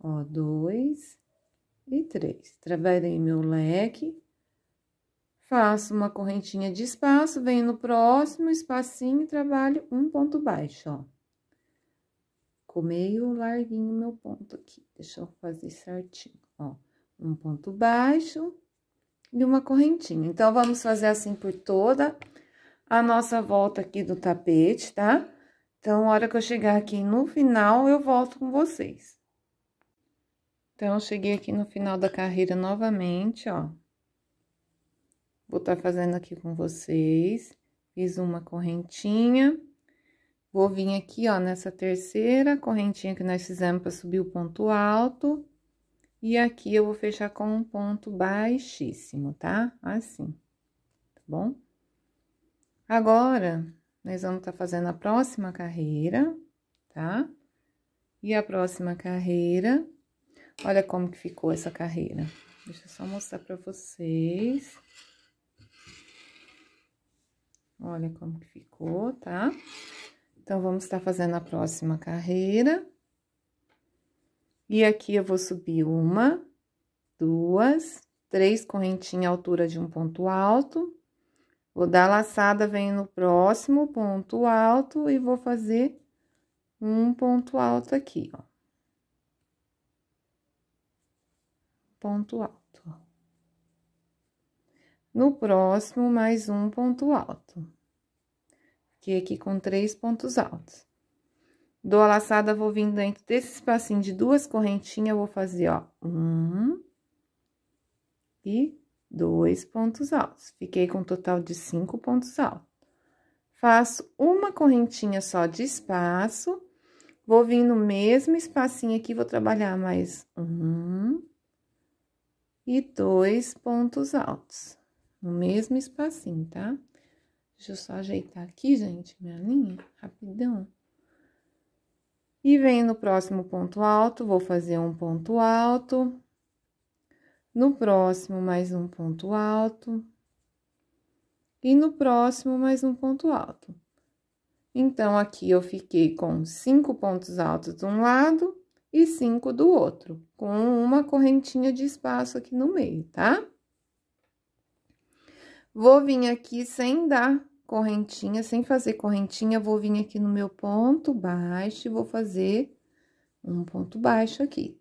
Ó, dois e três. Trabalhei meu leque, faço uma correntinha de espaço, venho no próximo espacinho e trabalho um ponto baixo, ó. Ficou meio larguinho meu ponto aqui, deixa eu fazer certinho, ó. Um ponto baixo, e uma correntinha. Então, vamos fazer assim por toda a nossa volta aqui do tapete, tá? Então, a hora que eu chegar aqui no final, eu volto com vocês. Então, cheguei aqui no final da carreira novamente, ó. Vou estar tá fazendo aqui com vocês. Fiz uma correntinha. Vou vir aqui, ó, nessa terceira correntinha que nós fizemos para subir o ponto alto. E aqui eu vou fechar com um ponto baixíssimo, tá? Assim, tá bom? Agora, nós vamos estar tá fazendo a próxima carreira, tá? E a próxima carreira, olha como que ficou essa carreira. Deixa eu só mostrar pra vocês. Olha como que ficou, tá? Então, vamos estar tá fazendo a próxima carreira. E aqui eu vou subir uma, duas, três correntinhas à altura de um ponto alto. Vou dar laçada, venho no próximo ponto alto e vou fazer um ponto alto aqui, ó. Ponto alto. No próximo, mais um ponto alto. Fiquei aqui com três pontos altos. Dou a laçada, vou vindo dentro desse espacinho de duas correntinhas, vou fazer, ó, um e dois pontos altos. Fiquei com um total de cinco pontos altos. Faço uma correntinha só de espaço, vou vir no mesmo espacinho aqui, vou trabalhar mais um e dois pontos altos. No mesmo espacinho, tá? Deixa eu só ajeitar aqui, gente, minha linha, rapidão. E venho no próximo ponto alto, vou fazer um ponto alto. No próximo, mais um ponto alto. E no próximo, mais um ponto alto. Então, aqui eu fiquei com cinco pontos altos de um lado e cinco do outro, com uma correntinha de espaço aqui no meio, tá? Vou vir aqui sem dar correntinha, sem fazer correntinha, vou vir aqui no meu ponto baixo e vou fazer um ponto baixo aqui.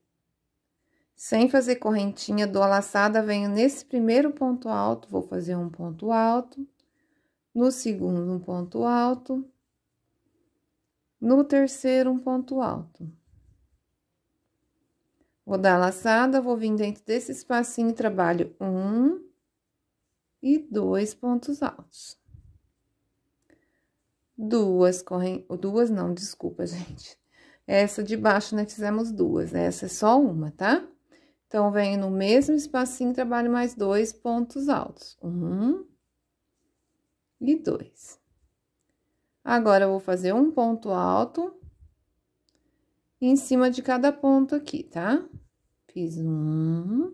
Sem fazer correntinha, dou a laçada, venho nesse primeiro ponto alto, vou fazer um ponto alto, no segundo um ponto alto, no terceiro um ponto alto. Vou dar a laçada, vou vir dentro desse espacinho, trabalho um e dois pontos altos duas correntes, duas não, desculpa, gente. Essa de baixo nós né, fizemos duas, né? essa é só uma, tá? Então, venho no mesmo espacinho, trabalho mais dois pontos altos. Um e dois. Agora, eu vou fazer um ponto alto em cima de cada ponto aqui, tá? Fiz um,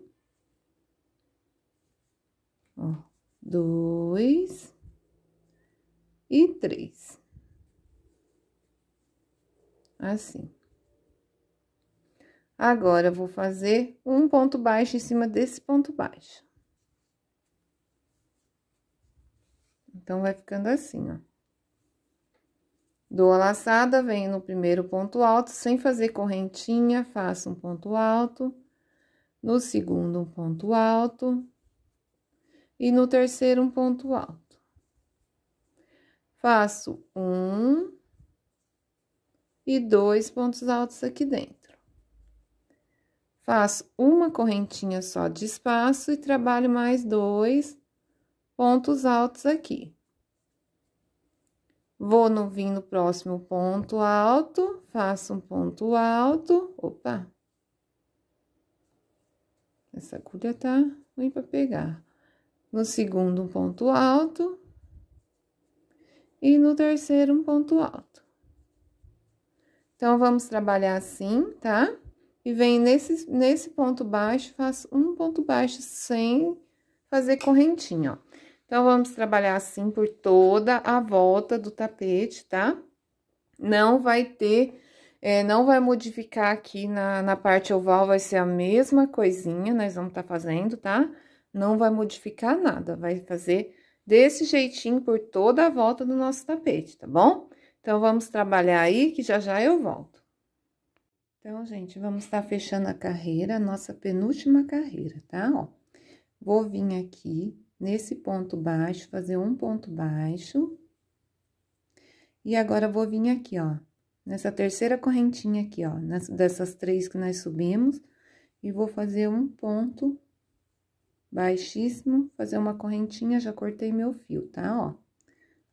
ó, dois e três. Assim. Agora, vou fazer um ponto baixo em cima desse ponto baixo. Então, vai ficando assim, ó. Dou a laçada, venho no primeiro ponto alto, sem fazer correntinha, faço um ponto alto. No segundo, um ponto alto. E no terceiro, um ponto alto. Faço um e dois pontos altos aqui dentro. Faço uma correntinha só de espaço e trabalho mais dois pontos altos aqui. Vou no vim no próximo ponto alto, faço um ponto alto, opa. Essa agulha tá ruim para pegar. No segundo um ponto alto, e no terceiro um ponto alto. Então, vamos trabalhar assim, tá? E vem nesse, nesse ponto baixo, faço um ponto baixo sem fazer correntinha, ó. Então, vamos trabalhar assim por toda a volta do tapete, tá? Não vai ter, é, não vai modificar aqui na, na parte oval, vai ser a mesma coisinha, nós vamos tá fazendo, tá? Não vai modificar nada, vai fazer desse jeitinho por toda a volta do nosso tapete, tá bom? Então, vamos trabalhar aí, que já já eu volto. Então, gente, vamos estar tá fechando a carreira, a nossa penúltima carreira, tá? Ó, vou vir aqui nesse ponto baixo, fazer um ponto baixo. E agora, vou vir aqui, ó, nessa terceira correntinha aqui, ó, dessas três que nós subimos, e vou fazer um ponto baixíssimo, fazer uma correntinha, já cortei meu fio, tá? Ó,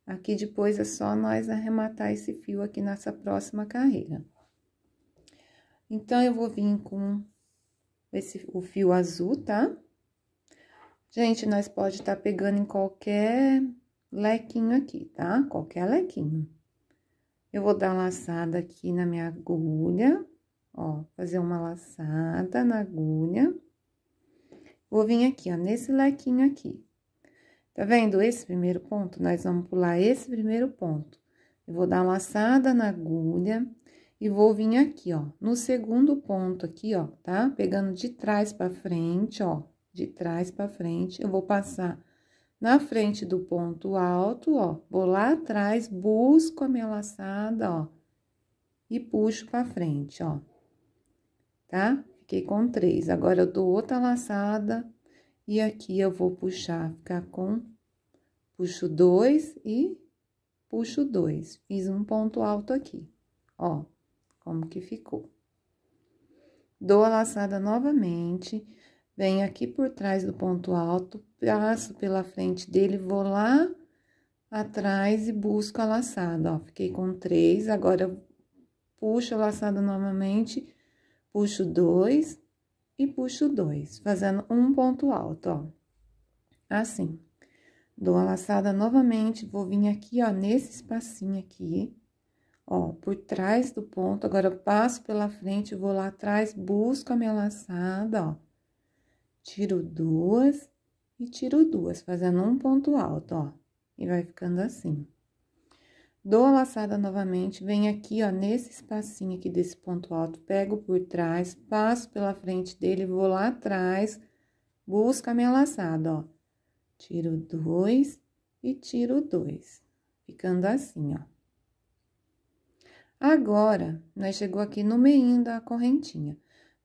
aqui depois é só nós arrematar esse fio aqui nessa próxima carreira. Então, eu vou vir com esse, o fio azul, tá? Gente, nós pode estar tá pegando em qualquer lequinho aqui, tá? Qualquer lequinho. Eu vou dar laçada aqui na minha agulha, ó, fazer uma laçada na agulha. Vou vir aqui, ó, nesse lequinho aqui. Tá vendo esse primeiro ponto? Nós vamos pular esse primeiro ponto. Eu vou dar uma laçada na agulha e vou vir aqui, ó, no segundo ponto aqui, ó, tá? Pegando de trás para frente, ó, de trás para frente, eu vou passar na frente do ponto alto, ó, vou lá atrás, busco a minha laçada, ó, e puxo para frente, ó, tá? Fiquei com três. Agora, eu dou outra laçada e aqui eu vou puxar, ficar com... Puxo dois e puxo dois. Fiz um ponto alto aqui, ó, como que ficou. Dou a laçada novamente, venho aqui por trás do ponto alto, passo pela frente dele, vou lá atrás e busco a laçada, ó. Fiquei com três, agora puxo a laçada novamente puxo dois e puxo dois, fazendo um ponto alto, ó. Assim. Dou a laçada novamente, vou vir aqui, ó, nesse espacinho aqui, ó, por trás do ponto. Agora, eu passo pela frente, vou lá atrás, busco a minha laçada, ó. Tiro duas e tiro duas, fazendo um ponto alto, ó. E vai ficando assim. Dou a laçada novamente, venho aqui, ó, nesse espacinho aqui desse ponto alto, pego por trás, passo pela frente dele, vou lá atrás, busco a minha laçada, ó. Tiro dois e tiro dois, ficando assim, ó. Agora, nós chegou aqui no meio da correntinha.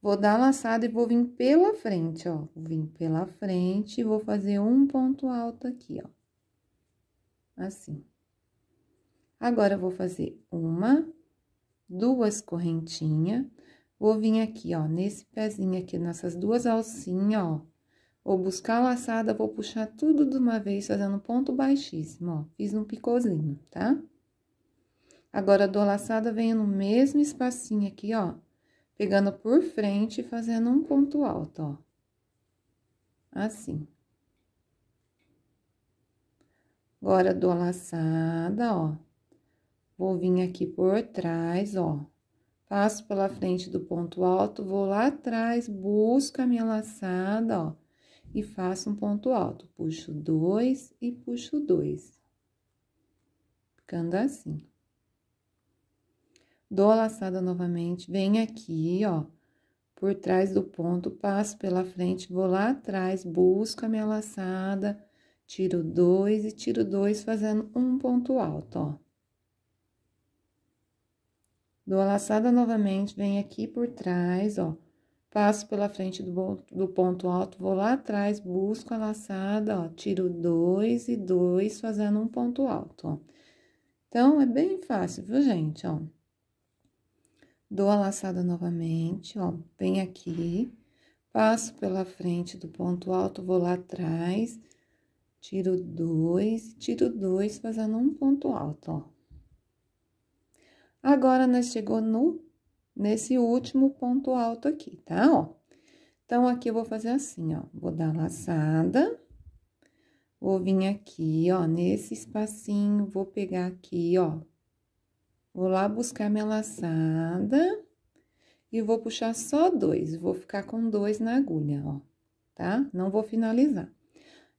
Vou dar a laçada e vou vir pela frente, ó. Vim pela frente e vou fazer um ponto alto aqui, ó. Assim. Agora, vou fazer uma, duas correntinhas. Vou vir aqui, ó, nesse pezinho aqui, nessas duas alcinhas, ó. Vou buscar a laçada, vou puxar tudo de uma vez, fazendo ponto baixíssimo, ó. Fiz um picôzinho, tá? Agora, dou laçada, venho no mesmo espacinho aqui, ó. Pegando por frente e fazendo um ponto alto, ó. Assim. Agora, dou laçada, ó Vou vir aqui por trás, ó. Passo pela frente do ponto alto, vou lá atrás, busco a minha laçada, ó. E faço um ponto alto. Puxo dois e puxo dois. Ficando assim. Dou a laçada novamente, venho aqui, ó. Por trás do ponto, passo pela frente, vou lá atrás, busco a minha laçada, tiro dois e tiro dois, fazendo um ponto alto, ó. Dou a laçada novamente, venho aqui por trás, ó. Passo pela frente do, do ponto alto, vou lá atrás, busco a laçada, ó. Tiro dois e dois, fazendo um ponto alto, ó. Então, é bem fácil, viu, gente, ó. Dou a laçada novamente, ó. Venho aqui, passo pela frente do ponto alto, vou lá atrás, tiro dois, tiro dois, fazendo um ponto alto, ó. Agora, nós né, chegou no, nesse último ponto alto aqui, tá? Ó. Então, aqui eu vou fazer assim, ó. Vou dar laçada. Vou vir aqui, ó, nesse espacinho, vou pegar aqui, ó. Vou lá buscar minha laçada. E vou puxar só dois. Vou ficar com dois na agulha, ó, tá? Não vou finalizar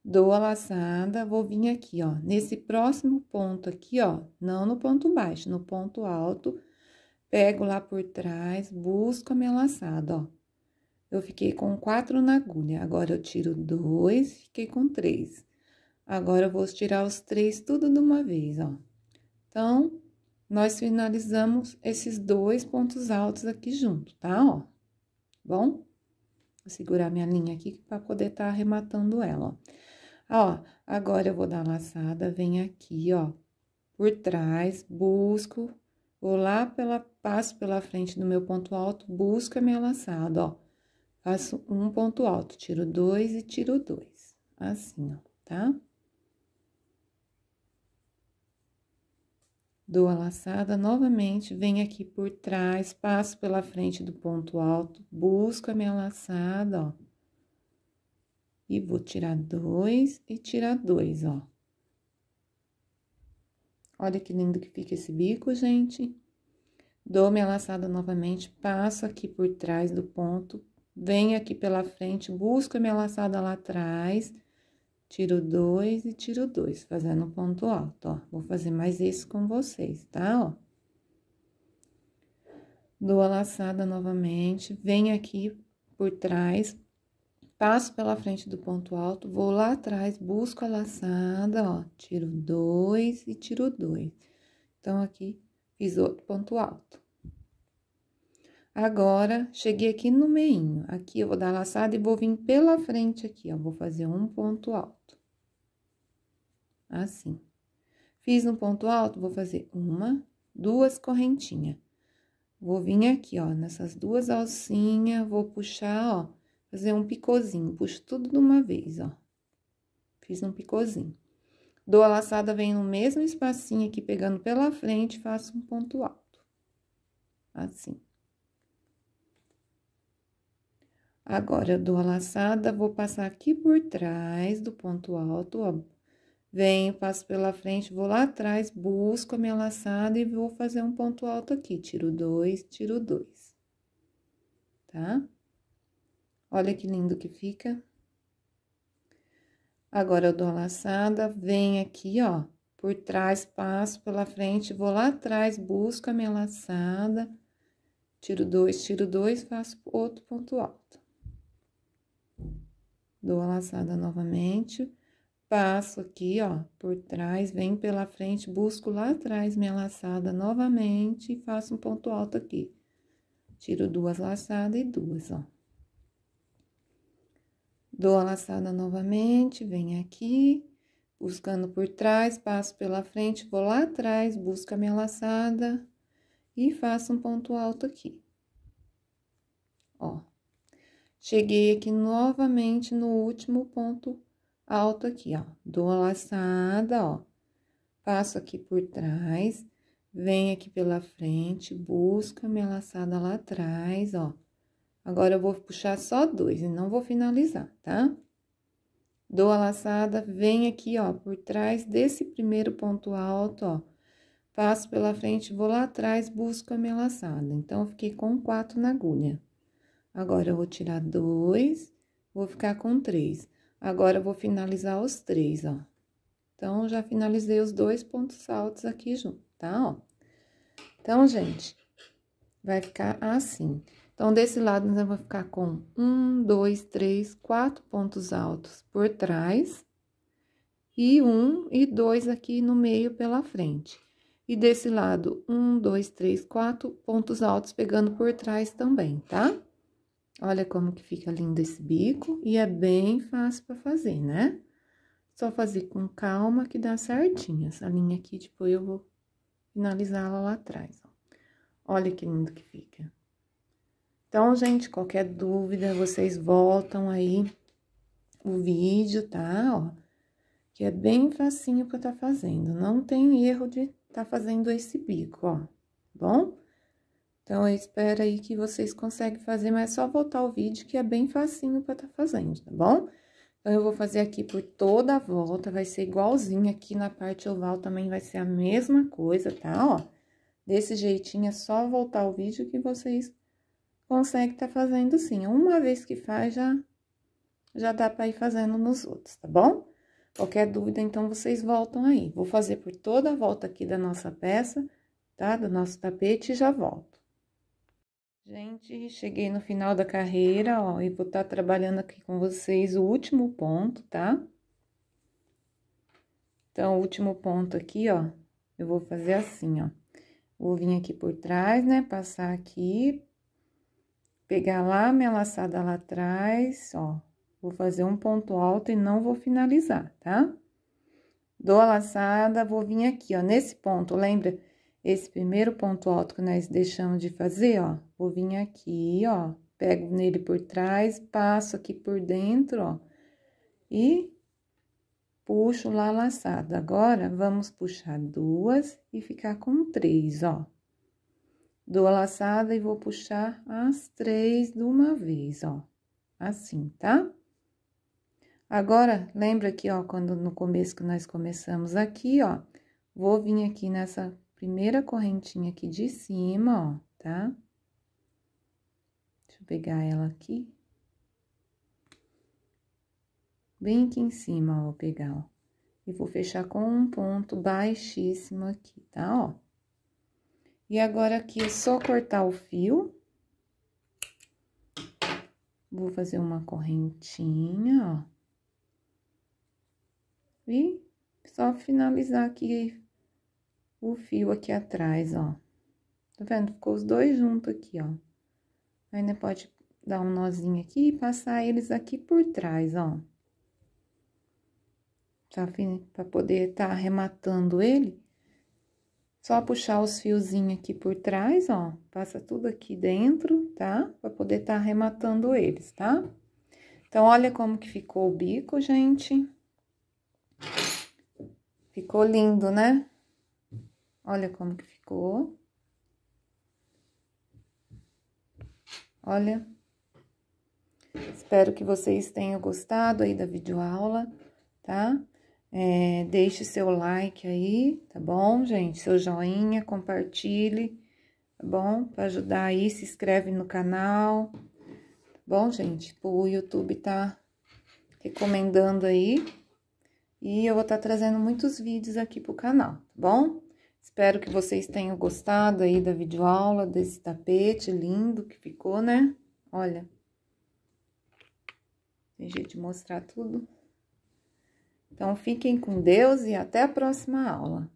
dou a laçada, vou vir aqui, ó, nesse próximo ponto aqui, ó, não no ponto baixo, no ponto alto, pego lá por trás, busco a minha laçada, ó. Eu fiquei com quatro na agulha, agora eu tiro dois, fiquei com três. Agora, eu vou tirar os três tudo de uma vez, ó. Então, nós finalizamos esses dois pontos altos aqui junto, tá? Ó, bom? Vou segurar minha linha aqui para poder estar tá arrematando ela, ó. Ó, agora eu vou dar laçada, venho aqui, ó, por trás, busco, vou lá pela, passo pela frente do meu ponto alto, busco a minha laçada, ó. Faço um ponto alto, tiro dois e tiro dois, assim, ó, tá? Dou a laçada novamente, venho aqui por trás, passo pela frente do ponto alto, busco a minha laçada, ó e vou tirar dois e tirar dois, ó. Olha que lindo que fica esse bico, gente. Dou minha laçada novamente, passo aqui por trás do ponto, venho aqui pela frente, busco minha laçada lá atrás, tiro dois e tiro dois, fazendo ponto alto, ó. Vou fazer mais isso com vocês, tá, ó? Dou a laçada novamente, venho aqui por trás, Passo pela frente do ponto alto, vou lá atrás, busco a laçada, ó, tiro dois e tiro dois. Então, aqui fiz outro ponto alto. Agora, cheguei aqui no meinho, aqui eu vou dar laçada e vou vir pela frente aqui, ó, vou fazer um ponto alto. Assim. Fiz um ponto alto, vou fazer uma, duas correntinhas. Vou vir aqui, ó, nessas duas alcinhas, vou puxar, ó, fazer um picôzinho. Puxo tudo de uma vez, ó. Fiz um picôzinho. Dou a laçada, venho no mesmo espacinho aqui, pegando pela frente, faço um ponto alto. Assim. Agora, eu dou a laçada, vou passar aqui por trás do ponto alto, ó. Venho, passo pela frente, vou lá atrás, busco a minha laçada e vou fazer um ponto alto aqui. Tiro dois, tiro dois. Tá? Olha que lindo que fica. Agora, eu dou a laçada, venho aqui, ó, por trás, passo pela frente, vou lá atrás, busco a minha laçada, tiro dois, tiro dois, faço outro ponto alto. Dou a laçada novamente, passo aqui, ó, por trás, venho pela frente, busco lá atrás minha laçada novamente e faço um ponto alto aqui. Tiro duas laçadas e duas, ó. Dou a laçada novamente, venho aqui, buscando por trás, passo pela frente, vou lá atrás, busco a minha laçada e faço um ponto alto aqui. Ó, cheguei aqui novamente no último ponto alto aqui, ó. Dou a laçada, ó, passo aqui por trás, venho aqui pela frente, busco a minha laçada lá atrás, ó. Agora, eu vou puxar só dois e não vou finalizar, tá? Dou a laçada, venho aqui, ó, por trás desse primeiro ponto alto, ó. Passo pela frente, vou lá atrás, busco a minha laçada. Então, eu fiquei com quatro na agulha. Agora, eu vou tirar dois, vou ficar com três. Agora, eu vou finalizar os três, ó. Então, já finalizei os dois pontos altos aqui junto, tá? Ó. Então, gente, vai ficar assim. Então, desse lado, nós vamos ficar com um, dois, três, quatro pontos altos por trás, e um e dois aqui no meio pela frente. E desse lado, um, dois, três, quatro pontos altos pegando por trás também, tá? Olha como que fica lindo esse bico, e é bem fácil para fazer, né? Só fazer com calma que dá certinho. Essa linha aqui, depois tipo, eu vou finalizá-la lá atrás, ó. Olha que lindo que fica. Então, gente, qualquer dúvida, vocês voltam aí o vídeo, tá? Ó, que é bem facinho pra tá fazendo. Não tem erro de tá fazendo esse bico, ó. Tá bom? Então, eu espero aí que vocês conseguem fazer, mas é só voltar o vídeo que é bem facinho pra tá fazendo, tá bom? Então, eu vou fazer aqui por toda a volta, vai ser igualzinho aqui na parte oval também vai ser a mesma coisa, tá? Ó, desse jeitinho é só voltar o vídeo que vocês consegue tá fazendo sim. Uma vez que faz, já, já dá para ir fazendo nos outros, tá bom? Qualquer dúvida, então, vocês voltam aí. Vou fazer por toda a volta aqui da nossa peça, tá? Do nosso tapete e já volto. Gente, cheguei no final da carreira, ó, e vou estar tá trabalhando aqui com vocês o último ponto, tá? Então, o último ponto aqui, ó, eu vou fazer assim, ó. Vou vir aqui por trás, né, passar aqui, pegar lá minha laçada lá atrás, ó, vou fazer um ponto alto e não vou finalizar, tá? Dou a laçada, vou vir aqui, ó, nesse ponto, lembra? Esse primeiro ponto alto que nós deixamos de fazer, ó, vou vir aqui, ó, pego nele por trás, passo aqui por dentro, ó, e puxo lá a laçada. Agora, vamos puxar duas e ficar com três, ó dou a laçada e vou puxar as três de uma vez, ó. Assim, tá? Agora, lembra que, ó, quando no começo que nós começamos aqui, ó, vou vir aqui nessa primeira correntinha aqui de cima, ó, tá? Deixa eu pegar ela aqui. Bem aqui em cima, ó, vou pegar, ó. E vou fechar com um ponto baixíssimo aqui, tá, ó? E agora, aqui é só cortar o fio. Vou fazer uma correntinha, ó. E só finalizar aqui o fio aqui atrás, ó. Tá vendo? Ficou os dois juntos aqui, ó. Ainda pode dar um nozinho aqui e passar eles aqui por trás, ó. pra poder estar tá arrematando ele só puxar os fiozinhos aqui por trás, ó, passa tudo aqui dentro, tá? Pra poder tá arrematando eles, tá? Então, olha como que ficou o bico, gente. Ficou lindo, né? Olha como que ficou. Olha. Espero que vocês tenham gostado aí da videoaula, tá? É, deixe seu like aí, tá bom, gente? Seu joinha, compartilhe, tá bom? Para ajudar aí, se inscreve no canal, tá bom, gente? O YouTube tá recomendando aí. E eu vou estar tá trazendo muitos vídeos aqui pro canal, tá bom? Espero que vocês tenham gostado aí da videoaula, desse tapete lindo que ficou, né? Olha. Tem jeito de mostrar tudo. Então, fiquem com Deus e até a próxima aula.